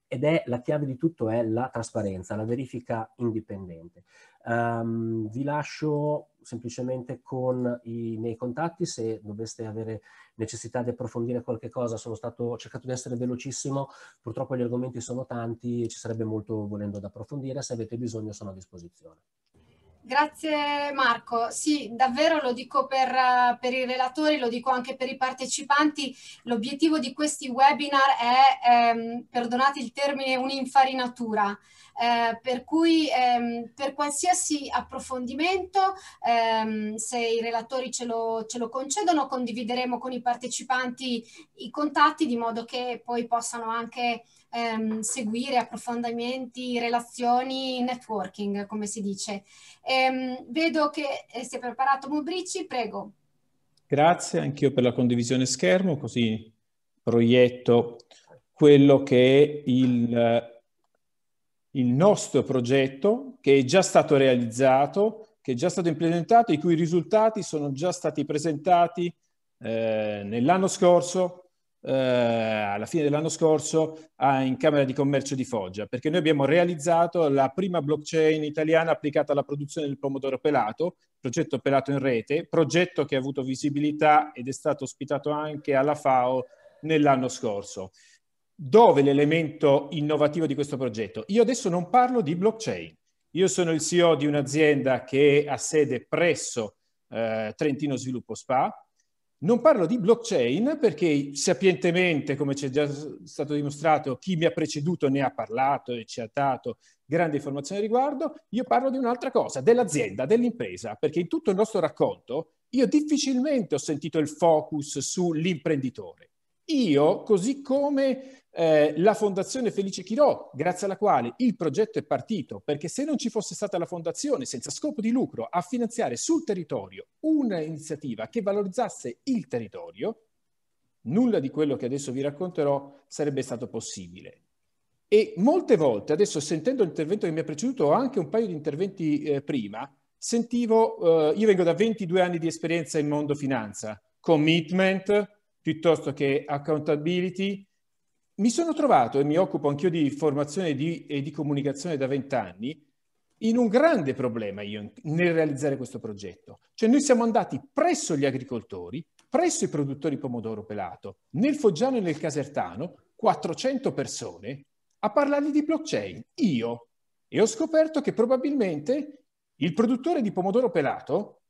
Ed è la chiave di tutto è la trasparenza, la verifica indipendente. Um, vi lascio semplicemente con i miei contatti se doveste avere necessità di approfondire qualche cosa. Sono stato, ho cercato di essere velocissimo, purtroppo gli argomenti sono tanti, ci sarebbe molto volendo da approfondire, se avete bisogno sono a disposizione. Grazie Marco, sì davvero lo dico per, eh, per, i relatori, lo dico anche per i partecipanti, l'obiettivo di questi webinar è, ehm, perdonate il termine, un'infarinatura, eh, per cui ehm, per qualsiasi approfondimento, ehm, se i relatori ce lo, ce lo, concedono, condivideremo con i partecipanti i contatti di modo che poi possano anche ehm, seguire approfondimenti, relazioni, networking, come si dice. Ehm, vedo che eh, si è preparato Mubrici, prego. Grazie anch'io per la condivisione schermo, così proietto quello che è il, il nostro progetto, che è già stato realizzato, che è già stato implementato, i cui risultati sono già stati presentati eh, nell'anno scorso eh, alla fine dell'anno scorso a, in Camera di Commercio di Foggia, perché noi abbiamo realizzato la prima blockchain italiana applicata alla produzione del pomodoro pelato, progetto Pelato in Rete, progetto che ha avuto visibilità ed è stato ospitato anche alla FAO nell'anno scorso. Dove l'elemento innovativo di questo progetto? Io adesso non parlo di blockchain, io sono il CEO di un'azienda che ha sede presso eh, Trentino Sviluppo SPA, non parlo di blockchain perché sapientemente, come ci è già stato dimostrato, chi mi ha preceduto ne ha parlato e ci ha dato grande informazione al riguardo. Io parlo di un'altra cosa, dell'azienda, dell'impresa, perché in tutto il nostro racconto io difficilmente ho sentito il focus sull'imprenditore. Io, così come eh, la Fondazione Felice Chirò, grazie alla quale il progetto è partito, perché se non ci fosse stata la Fondazione, senza scopo di lucro, a finanziare sul territorio un'iniziativa che valorizzasse il territorio, nulla di quello che adesso vi racconterò sarebbe stato possibile. E molte volte, adesso sentendo l'intervento che mi ha preceduto, o anche un paio di interventi eh, prima, sentivo, eh, io vengo da 22 anni di esperienza in mondo finanza, commitment, piuttosto che accountability. Mi sono trovato, e mi occupo anch'io di formazione di, e di comunicazione da vent'anni, in un grande problema io nel realizzare questo progetto. Cioè noi siamo andati presso gli agricoltori, presso i produttori pomodoro pelato, nel Foggiano e nel Casertano, 400 persone, a parlargli di blockchain, io. E ho scoperto che probabilmente il produttore di pomodoro pelato,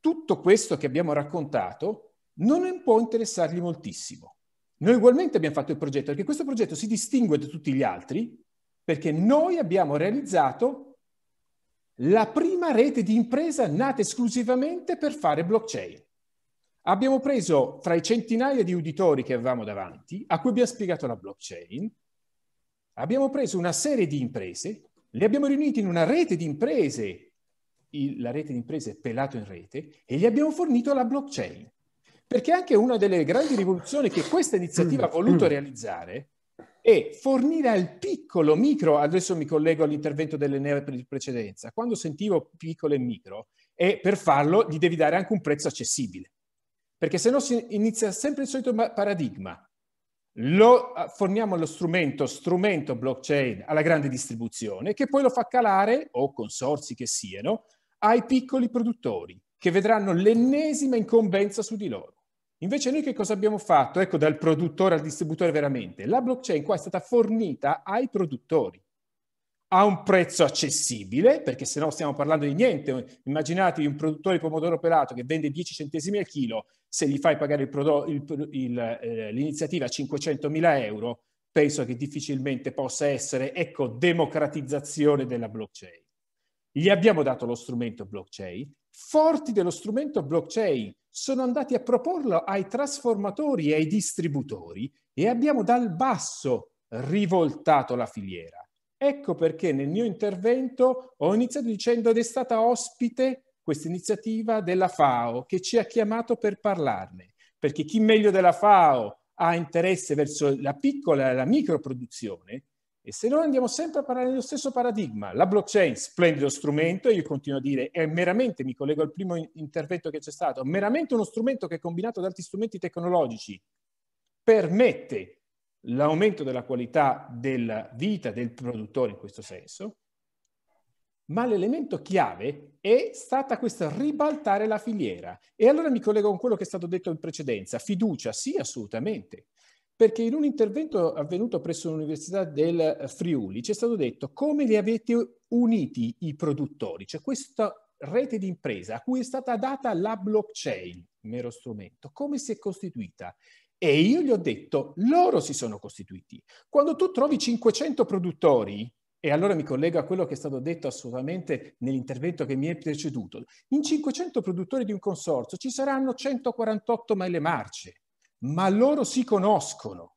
tutto questo che abbiamo raccontato, non può interessargli moltissimo. Noi ugualmente abbiamo fatto il progetto, perché questo progetto si distingue da tutti gli altri, perché noi abbiamo realizzato la prima rete di impresa nata esclusivamente per fare blockchain. Abbiamo preso tra i centinaia di uditori che avevamo davanti, a cui abbiamo spiegato la blockchain, abbiamo preso una serie di imprese, le abbiamo riunite in una rete di imprese, la rete di imprese Pelato in rete, e gli abbiamo fornito la blockchain. Perché anche una delle grandi rivoluzioni che questa iniziativa ha voluto mm. realizzare è fornire al piccolo micro, adesso mi collego all'intervento delle dell'Enea di precedenza, quando sentivo piccolo e micro, e per farlo gli devi dare anche un prezzo accessibile, perché se no si inizia sempre il solito paradigma, lo, ah, forniamo lo strumento, strumento blockchain alla grande distribuzione, che poi lo fa calare, o consorsi che siano, ai piccoli produttori, che vedranno l'ennesima incombenza su di loro. Invece noi che cosa abbiamo fatto? Ecco, dal produttore al distributore veramente. La blockchain qua è stata fornita ai produttori a un prezzo accessibile, perché se no stiamo parlando di niente. Immaginatevi un produttore di pomodoro pelato che vende 10 centesimi al chilo, se gli fai pagare il prodotto, il, il, eh, l'iniziativa a 500.000 euro, penso che difficilmente possa essere, ecco, democratizzazione della blockchain. Gli abbiamo dato lo strumento blockchain, forti dello strumento blockchain sono andati a proporlo ai trasformatori e ai distributori e abbiamo dal basso rivoltato la filiera. Ecco perché nel mio intervento ho iniziato dicendo ed è stata ospite questa iniziativa della FAO che ci ha chiamato per parlarne, perché chi meglio della FAO ha interesse verso la piccola e la microproduzione e se noi andiamo sempre a parlare dello stesso paradigma, la blockchain, splendido strumento, io continuo a dire, è meramente, mi collego al primo intervento che c'è stato, meramente uno strumento che combinato ad altri strumenti tecnologici permette l'aumento della qualità della vita del produttore in questo senso, ma l'elemento chiave è stata questa ribaltare la filiera. E allora mi collego con quello che è stato detto in precedenza, fiducia, sì assolutamente, perché in un intervento avvenuto presso l'Università del eh, Friuli ci è stato detto come li avete uniti i produttori, cioè questa rete di impresa a cui è stata data la blockchain, mero strumento, come si è costituita? E io gli ho detto, loro si sono costituiti. Quando tu trovi 500 produttori, e allora mi collego a quello che è stato detto assolutamente nell'intervento che mi è preceduto, in 500 produttori di un consorzio ci saranno 148 mele marce ma loro si conoscono.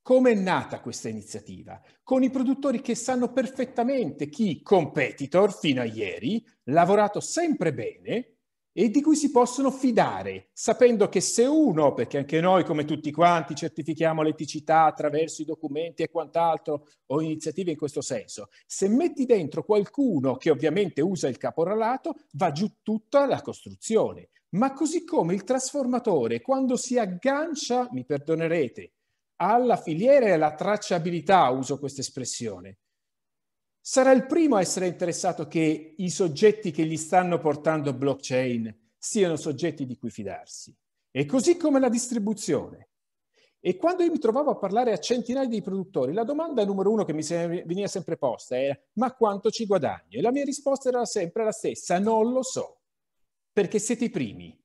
Come è nata questa iniziativa? Con i produttori che sanno perfettamente chi competitor fino a ieri, lavorato sempre bene, e di cui si possono fidare, sapendo che se uno, perché anche noi come tutti quanti certifichiamo l'eticità attraverso i documenti e quant'altro o iniziative in questo senso, se metti dentro qualcuno che ovviamente usa il caporalato, va giù tutta la costruzione. Ma così come il trasformatore, quando si aggancia, mi perdonerete, alla filiera e alla tracciabilità, uso questa espressione, sarà il primo a essere interessato che i soggetti che gli stanno portando blockchain siano soggetti di cui fidarsi. E così come la distribuzione. E quando io mi trovavo a parlare a centinaia di produttori, la domanda numero uno che mi veniva sempre posta era ma quanto ci guadagno? E la mia risposta era sempre la stessa, non lo so, perché siete i primi.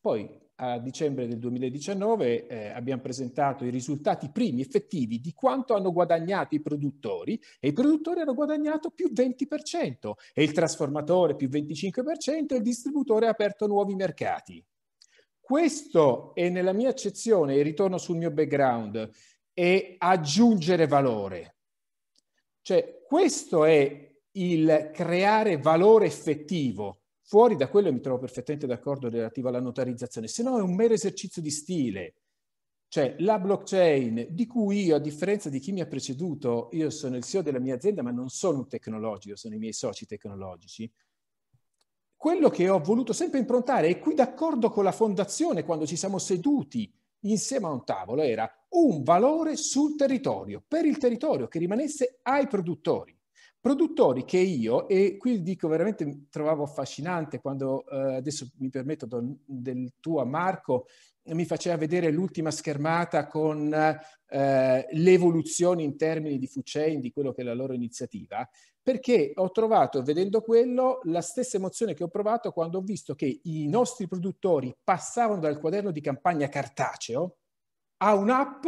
Poi a dicembre del 2019 eh, abbiamo presentato i risultati primi effettivi di quanto hanno guadagnato i produttori e i produttori hanno guadagnato più 20% e il trasformatore più 25% e il distributore ha aperto nuovi mercati. Questo è nella mia accezione, e ritorno sul mio background, è aggiungere valore. Cioè questo è il creare valore effettivo Fuori da quello mi trovo perfettamente d'accordo relativo alla notarizzazione, se no è un mero esercizio di stile. Cioè la blockchain di cui io, a differenza di chi mi ha preceduto, io sono il CEO della mia azienda, ma non sono un tecnologico, sono i miei soci tecnologici. Quello che ho voluto sempre improntare, e qui d'accordo con la fondazione quando ci siamo seduti insieme a un tavolo, era un valore sul territorio, per il territorio, che rimanesse ai produttori. Produttori che io, e qui dico veramente, trovavo affascinante quando eh, adesso mi permetto do, del tuo a Marco, mi faceva vedere l'ultima schermata con eh, l'evoluzione in termini di food chain di quello che è la loro iniziativa, perché ho trovato, vedendo quello, la stessa emozione che ho provato quando ho visto che i nostri produttori passavano dal quaderno di campagna cartaceo a un'app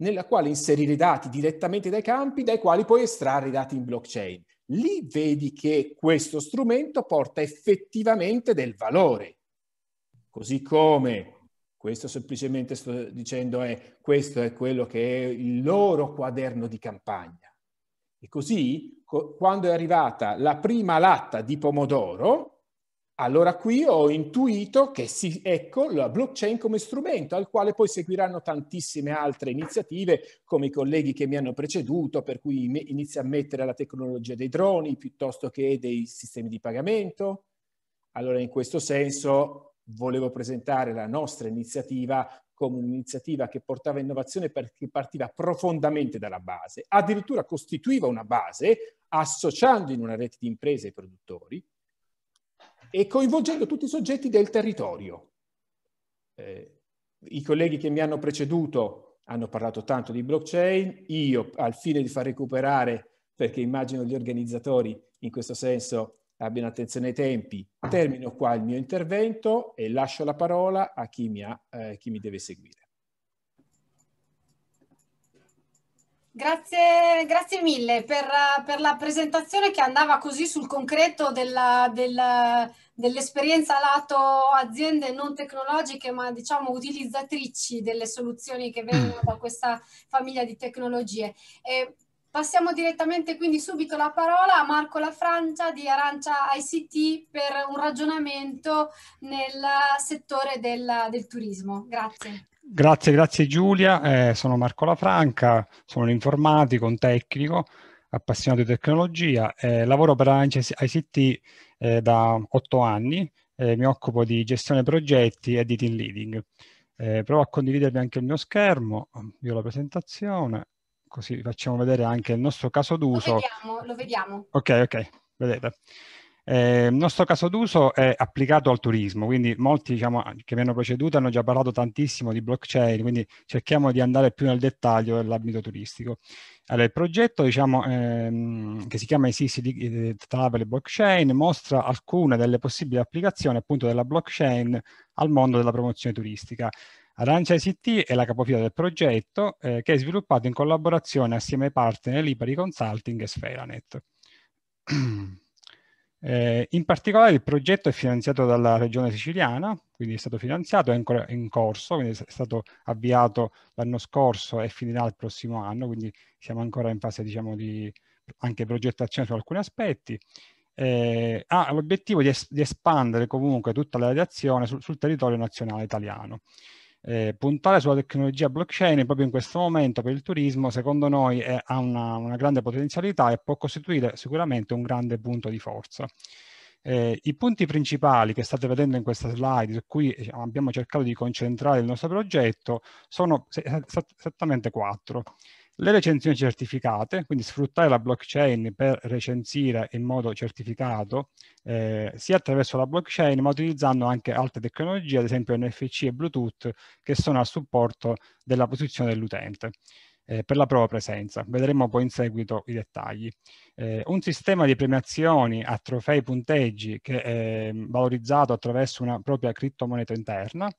nella quale inserire i dati direttamente dai campi dai quali puoi estrarre i dati in blockchain. Lì vedi che questo strumento porta effettivamente del valore. Così come questo semplicemente sto dicendo è questo è quello che è il loro quaderno di campagna. E così quando è arrivata la prima latta di pomodoro, allora qui ho intuito che sì, ecco la blockchain come strumento al quale poi seguiranno tantissime altre iniziative come i colleghi che mi hanno preceduto, per cui inizia a mettere la tecnologia dei droni piuttosto che dei sistemi di pagamento. Allora in questo senso volevo presentare la nostra iniziativa come un'iniziativa che portava innovazione perché partiva profondamente dalla base, addirittura costituiva una base associando in una rete di imprese i produttori e coinvolgendo tutti i soggetti del territorio. Eh, I colleghi che mi hanno preceduto hanno parlato tanto di blockchain, io al fine di far recuperare, perché immagino gli organizzatori in questo senso abbiano attenzione ai tempi, termino qua il mio intervento e lascio la parola a chi mi, ha, eh, chi mi deve seguire. Grazie, grazie mille per, per, la presentazione che andava così sul concreto dell'esperienza lato aziende non tecnologiche, ma diciamo utilizzatrici delle soluzioni che vengono da questa famiglia di tecnologie. E passiamo direttamente quindi subito la parola a Marco La Francia di Arancia ICT per un ragionamento nel settore del, del turismo. Grazie. Grazie, grazie Giulia. Eh, sono Marco Lafranca, sono un informatico, un tecnico, appassionato di tecnologia. Eh, lavoro per ANCE ICT eh, da otto anni. Eh, mi occupo di gestione progetti e di team leading. Eh, provo a condividervi anche il mio schermo, io la presentazione, così facciamo vedere anche il nostro caso d'uso. Lo vediamo, lo vediamo. Ok, ok, vedete. Eh, il nostro caso d'uso è applicato al turismo, quindi molti diciamo, che mi hanno preceduto hanno già parlato tantissimo di blockchain, quindi cerchiamo di andare più nel dettaglio dell'ambito turistico. Allora, il progetto diciamo, ehm, che si chiama ICC eh, Travel Blockchain mostra alcune delle possibili applicazioni appunto della blockchain al mondo della promozione turistica. Arancia ICT è la capofila del progetto eh, che è sviluppato in collaborazione assieme ai partner Liberi Consulting e Sferanet. Eh, in particolare il progetto è finanziato dalla regione siciliana, quindi è stato finanziato, è ancora in corso, quindi è stato avviato l'anno scorso e finirà il prossimo anno, quindi siamo ancora in fase diciamo, di anche progettazione su alcuni aspetti. Eh, ha l'obiettivo di, es- di, espandere comunque tutta la radiazione sul, sul territorio nazionale italiano eh, puntare sulla tecnologia blockchain proprio in questo momento per il turismo, secondo noi, è, ha una, una grande potenzialità e può costituire sicuramente un grande punto di forza. Eh, I punti principali che state vedendo in questa slide, su cui eh, abbiamo cercato di concentrare il nostro progetto, sono esattamente quattro le recensioni certificate, quindi sfruttare la blockchain per recensire in modo certificato, eh, sia attraverso la blockchain, ma utilizzando anche altre tecnologie, ad esempio NFC e Bluetooth, che sono a supporto della posizione dell'utente. Eh, per la propria presenza. Vedremo poi in seguito i dettagli. Eh, un sistema di premiazioni a trofei punteggi che è mm, valorizzato attraverso una propria criptomoneta interna,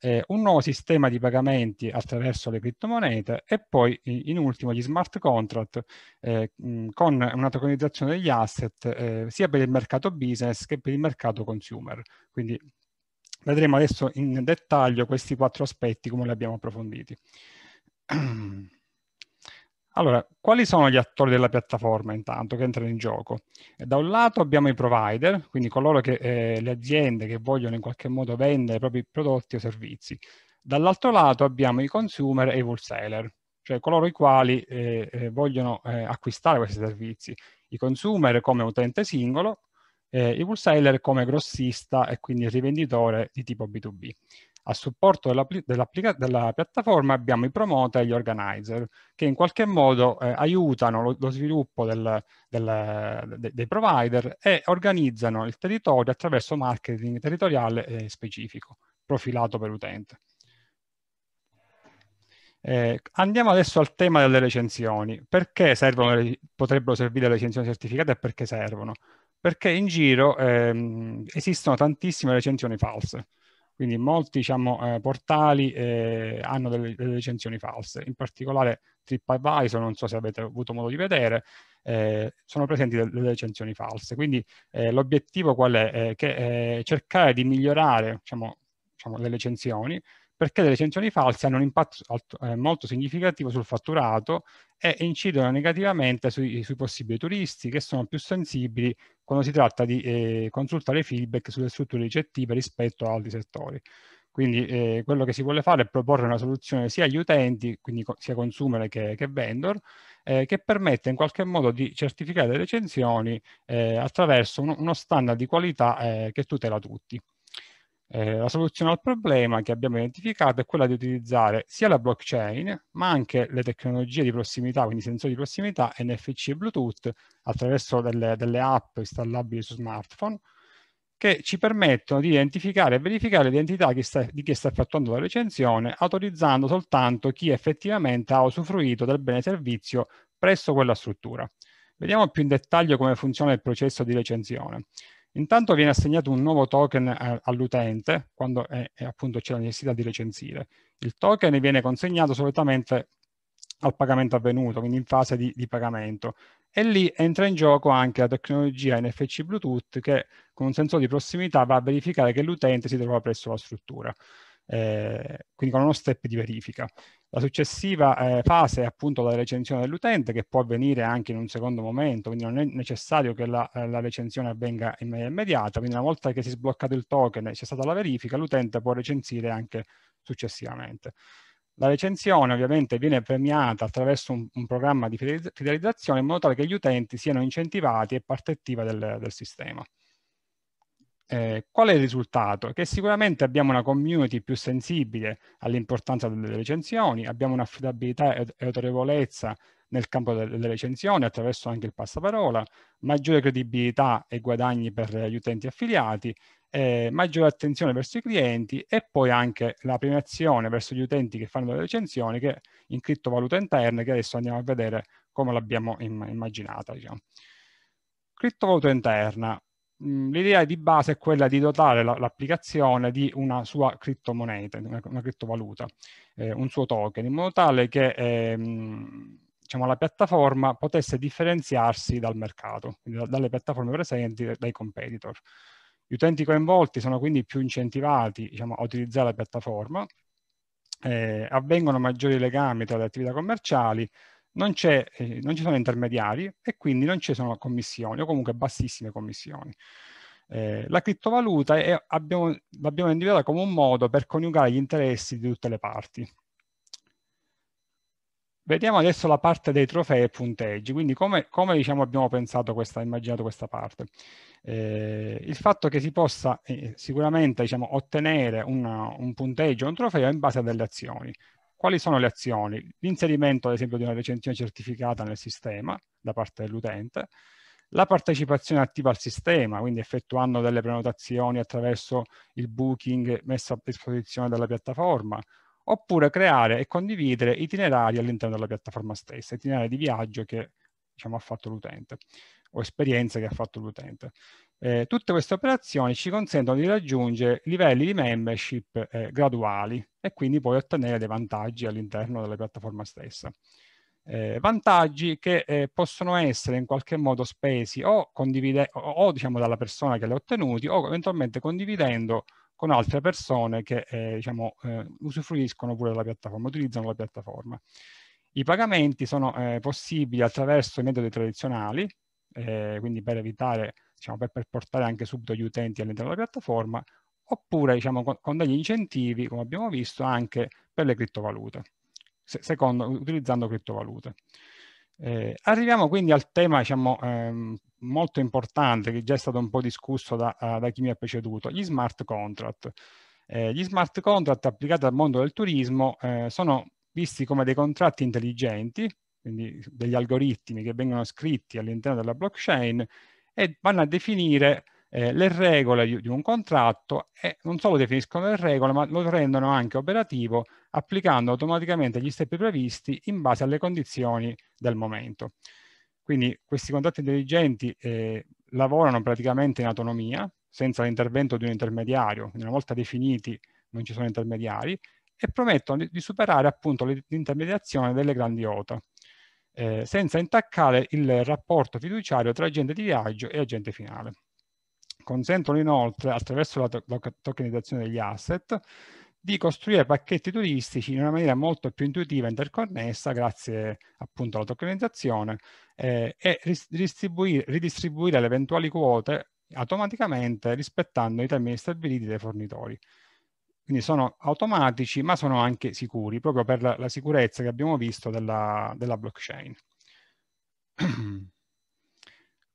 eh, un nuovo sistema di pagamenti attraverso le criptomonete e poi in ultimo gli smart contract eh, con una tokenizzazione degli asset eh, sia per il mercato business che per il mercato consumer. Quindi vedremo adesso in dettaglio questi quattro aspetti come li abbiamo approfonditi. Allora, quali sono gli attori della piattaforma intanto che entrano in gioco? Eh, da un lato abbiamo i provider, quindi coloro che, eh, le aziende che vogliono in qualche modo vendere i propri prodotti o servizi. Dall'altro lato abbiamo i consumer e i wholesaler, cioè coloro i quali eh, eh vogliono eh, acquistare questi servizi. I consumer come utente singolo, eh, i wholesaler come grossista e quindi rivenditore di tipo B2B a supporto della, della, piattaforma abbiamo i promoter e gli organizer che in qualche modo eh, aiutano lo, lo sviluppo del, del, de, dei provider e organizzano il territorio attraverso marketing territoriale eh, specifico, profilato per utente. Eh, andiamo adesso al tema delle recensioni. Perché servono, potrebbero servire le recensioni certificate e perché servono? Perché in giro ehm, esistono tantissime recensioni false quindi molti diciamo, eh, portali eh, hanno delle, delle, recensioni false, in particolare TripAdvisor, non so se avete avuto modo di vedere, eh, sono presenti delle recensioni false. Quindi eh, l'obiettivo qual è? Eh, che, eh, cercare di migliorare diciamo, diciamo, le recensioni, perché le recensioni false hanno un impatto alto, eh, molto significativo sul fatturato e incidono negativamente sui, sui, possibili turisti che sono più sensibili quando si tratta di eh, consultare feedback sulle strutture ricettive rispetto ad altri settori. Quindi eh, quello che si vuole fare è proporre una soluzione sia agli utenti, quindi co sia consumer che, che vendor, eh, che permette in qualche modo di certificare le recensioni eh, attraverso un uno standard di qualità eh, che tutela tutti. Eh, la soluzione al problema che abbiamo identificato è quella di utilizzare sia la blockchain, ma anche le tecnologie di prossimità, quindi sensori di prossimità, NFC e Bluetooth, attraverso delle, delle app installabili su smartphone, che ci permettono di identificare e verificare l'identità di chi sta effettuando la recensione, autorizzando soltanto chi effettivamente ha usufruito del bene servizio presso quella struttura. Vediamo più in dettaglio come funziona il processo di recensione. Intanto viene assegnato un nuovo token all'utente quando è, è appunto c'è la necessità di recensire. Il token viene consegnato solitamente al pagamento avvenuto, quindi in fase di, di, pagamento. E lì entra in gioco anche la tecnologia NFC Bluetooth che con un sensore di prossimità va a verificare che l'utente si trova presso la struttura, eh, quindi con uno step di verifica. La successiva eh, fase è appunto la recensione dell'utente che può avvenire anche in un secondo momento, quindi non è necessario che la, eh, la recensione avvenga in maniera immediata, quindi una volta che si è sbloccato il token e c'è stata la verifica, l'utente può recensire anche successivamente. La recensione ovviamente viene premiata attraverso un, un, programma di fidelizzazione in modo tale che gli utenti siano incentivati e parte attiva del, del sistema eh, qual è il risultato? Che sicuramente abbiamo una community più sensibile all'importanza delle recensioni, abbiamo un'affidabilità e autorevolezza nel campo delle recensioni attraverso anche il passaparola, maggiore credibilità e guadagni per gli utenti affiliati, eh, maggiore attenzione verso i clienti e poi anche la premiazione verso gli utenti che fanno le recensioni che in criptovaluta interna che adesso andiamo a vedere come l'abbiamo immaginata. Diciamo. Criptovaluta interna, Mm, l'idea di base è quella di dotare l'applicazione di una sua criptomoneta, una, una criptovaluta, eh, un suo token, in modo tale che ehm, diciamo, la piattaforma potesse differenziarsi dal mercato, da, dalle piattaforme presenti, eh, dai competitor. Gli utenti coinvolti sono quindi più incentivati diciamo, a utilizzare la piattaforma, eh, avvengono maggiori legami tra le attività commerciali, non, eh, non, ci sono intermediari e quindi non ci sono commissioni o comunque bassissime commissioni. Eh, la criptovaluta è, abbiamo, l'abbiamo individuata come un modo per coniugare gli interessi di tutte le parti. Vediamo adesso la parte dei trofei e punteggi, quindi come, come diciamo, abbiamo pensato questa, immaginato questa parte. Eh, il fatto che si possa eh, sicuramente diciamo, ottenere una, un punteggio, un trofeo in base a delle azioni. Quali sono le azioni? L'inserimento, ad esempio, di una recensione certificata nel sistema da parte dell'utente, la partecipazione attiva al sistema, quindi effettuando delle prenotazioni attraverso il booking messo a disposizione dalla piattaforma, oppure creare e condividere itinerari all'interno della piattaforma stessa, itinerari di viaggio che diciamo, ha fatto l'utente o esperienze che ha fatto l'utente. Eh, tutte queste operazioni ci consentono di raggiungere livelli di membership eh, graduali e quindi poi ottenere dei vantaggi all'interno della piattaforma stessa. Eh, vantaggi che eh, possono essere in qualche modo spesi o, o, o diciamo, dalla persona che li ha ottenuti o eventualmente condividendo con altre persone che eh, diciamo, eh, usufruiscono pure della piattaforma, utilizzano la piattaforma. I pagamenti sono possibili attraverso i metodi tradizionali, quindi per evitare diciamo, per, per, portare anche subito gli utenti all'interno della piattaforma, oppure diciamo, con, con, degli incentivi, come abbiamo visto, anche per le criptovalute, se, secondo, utilizzando criptovalute. Eh, arriviamo quindi al tema diciamo, ehm, molto importante che già è stato un po' discusso da, eh, da chi mi ha preceduto, gli smart contract. Eh, gli smart contract applicati al mondo del turismo eh, sono visti come dei contratti intelligenti, quindi degli algoritmi che vengono scritti all'interno della blockchain e vanno a definire eh, le regole di, di, un contratto e non solo definiscono le regole, ma lo rendono anche operativo applicando automaticamente gli step previsti in base alle condizioni del momento. Quindi questi contratti intelligenti eh, lavorano praticamente in autonomia, senza l'intervento di un intermediario, una volta definiti non ci sono intermediari, e promettono di, di superare appunto l'intermediazione delle grandi OTA eh, senza intaccare il rapporto fiduciario tra agente di viaggio e agente finale. Consentono inoltre, attraverso la, to tokenizzazione degli asset, di costruire pacchetti turistici in una maniera molto più intuitiva e interconnessa, grazie appunto alla tokenizzazione, eh, e ridistribuire le eventuali quote automaticamente rispettando i termini stabiliti dai fornitori. Quindi sono automatici, ma sono anche sicuri, proprio per la, la sicurezza che abbiamo visto della, della blockchain.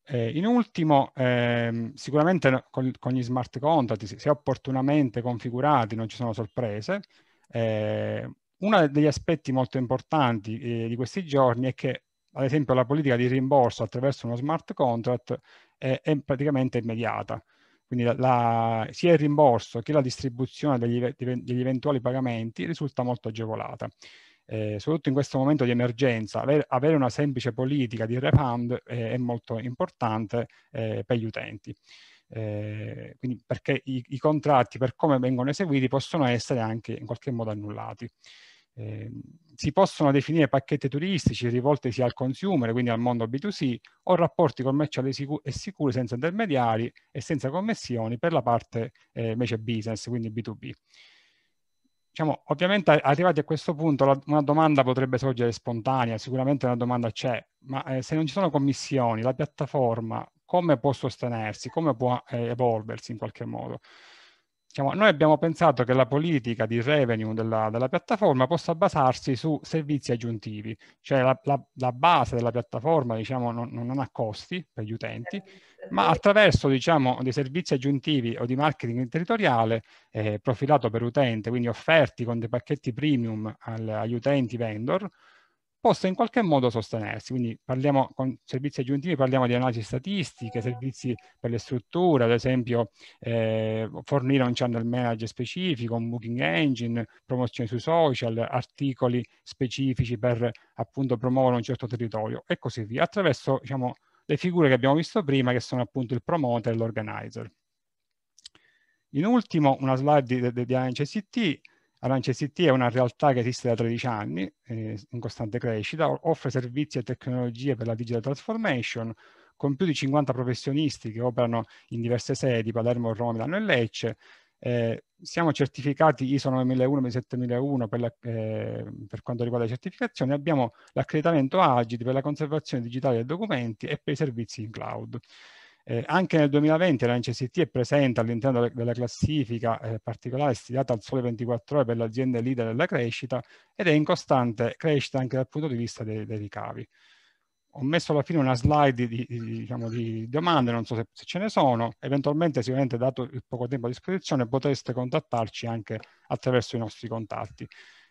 Eh, in ultimo, ehm, sicuramente con, con, gli smart contract, se, opportunamente configurati, non ci sono sorprese. Eh, uno degli aspetti molto importanti eh, di questi giorni è che, ad esempio, la politica di rimborso attraverso uno smart contract è, è praticamente immediata. Quindi la, la, sia il rimborso che la distribuzione degli, degli eventuali pagamenti risulta molto agevolata. Eh, soprattutto in questo momento di emergenza, avere una semplice politica di refund eh, è molto importante eh, per gli utenti. Eh, quindi perché i, i contratti, per come vengono eseguiti, possono essere anche in qualche modo annullati eh, si possono definire pacchetti turistici rivolti sia al consumer, quindi al mondo B2C, o rapporti commerciali sicu- e sicuri senza intermediari e senza commissioni per la parte eh, invece business, quindi B2B. Diciamo, ovviamente arrivati a questo punto la, una domanda potrebbe sorgere spontanea, sicuramente una domanda c'è, ma eh, se non ci sono commissioni, la piattaforma come può sostenersi, come può eh, evolversi in qualche modo? diciamo, noi abbiamo pensato che la politica di revenue della, della, piattaforma possa basarsi su servizi aggiuntivi, cioè la, la, la base della piattaforma diciamo, non, non, ha costi per gli utenti, ma attraverso diciamo, dei servizi aggiuntivi o di marketing territoriale eh, profilato per utente, quindi offerti con dei pacchetti premium al, agli utenti vendor, possa in qualche modo sostenersi. Quindi parliamo con servizi aggiuntivi, parliamo di analisi statistiche, servizi per le strutture, ad esempio eh, fornire un channel manager specifico, un booking engine, promozioni sui social, articoli specifici per appunto promuovere un certo territorio e così via, attraverso diciamo, le figure che abbiamo visto prima che sono appunto il promoter e l'organizer. In ultimo una slide di, di, di ANCCT Arancia ICT è una realtà che esiste da 13 anni, eh, in costante crescita, offre servizi e tecnologie per la digital transformation, con più di 50 professionisti che operano in diverse sedi, Palermo, Roma, Milano e Lecce. Eh, siamo certificati ISO 9001 e 7001 per, eh, per quanto riguarda le certificazioni, abbiamo l'accreditamento Agid per la conservazione digitale dei documenti e per i servizi in cloud. Eh, anche nel 2020 la NCCT è presente all'interno della, classifica eh, particolare stilata al sole 24 ore per le aziende leader della crescita ed è in costante crescita anche dal punto di vista dei, dei ricavi. Ho messo alla fine una slide di, di, diciamo, di domande, non so se, se, ce ne sono, eventualmente sicuramente dato il poco tempo a disposizione potreste contattarci anche attraverso i nostri contatti.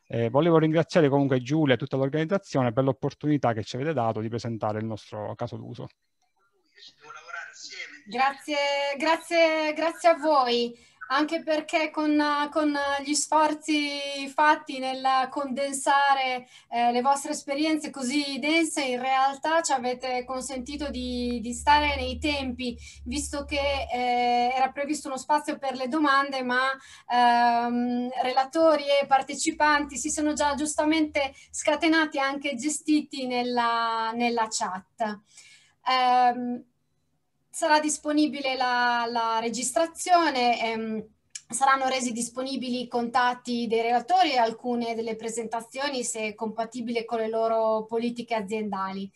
Eh, volevo ringraziare comunque Giulia e tutta l'organizzazione per l'opportunità che ci avete dato di presentare il nostro caso d'uso. Grazie, grazie, grazie a voi, anche perché con, con gli sforzi fatti nel condensare eh, le vostre esperienze così dense, in realtà ci avete consentito di, di stare nei tempi, visto che eh, era previsto uno spazio per le domande, ma ehm, relatori e partecipanti si sono già giustamente scatenati e anche gestiti nella, nella chat. Um, sarà disponibile la, la registrazione. Ehm, saranno resi disponibili i contatti dei relatori e alcune delle presentazioni se compatibile con le loro politiche aziendali.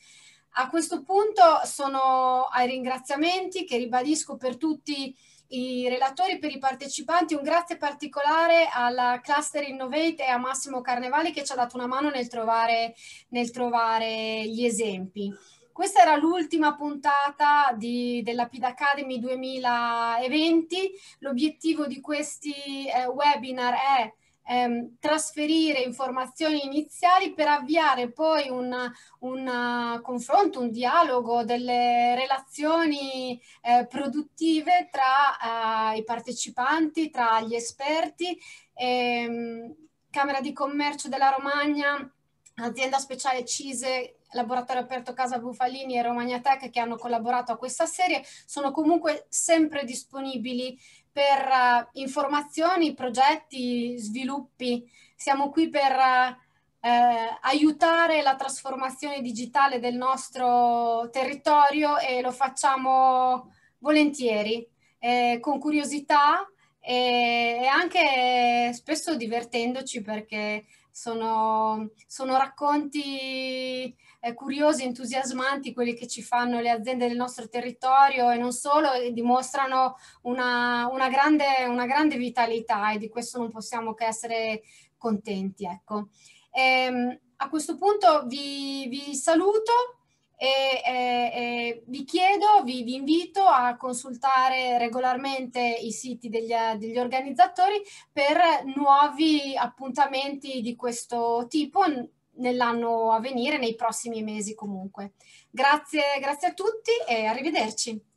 A questo punto sono ai ringraziamenti che ribadisco per tutti i relatori, per i partecipanti, un grazie particolare alla Cluster Innovate e a Massimo Carnevali che ci ha dato una mano nel trovare, nel trovare gli esempi. Questa era l'ultima puntata di, della PID Academy 2020. L'obiettivo di questi eh, webinar è ehm, trasferire informazioni iniziali per avviare poi un, un uh, confronto, un dialogo delle relazioni eh, produttive tra uh, i partecipanti, tra gli esperti. Ehm, Camera di Commercio della Romagna, azienda speciale CISE Laboratorio Aperto Casa Bufalini e Romagna Tech che hanno collaborato a questa serie, sono comunque sempre disponibili per uh, informazioni, progetti, sviluppi. Siamo qui per uh, aiutare la trasformazione digitale del nostro territorio e lo facciamo volentieri, eh, con curiosità e, e anche spesso divertendoci perché sono, sono, racconti eh, curiosi, entusiasmanti quelli che ci fanno le aziende del nostro territorio e non solo, e dimostrano una, una, grande, una grande vitalità e di questo non possiamo che essere contenti. Ecco. E, ehm, a questo punto vi, vi saluto e, e, e, vi chiedo, vi, vi, invito a consultare regolarmente i siti degli, degli, organizzatori per nuovi appuntamenti di questo tipo nell'anno a venire, nei prossimi mesi comunque. Grazie, grazie a tutti e arrivederci.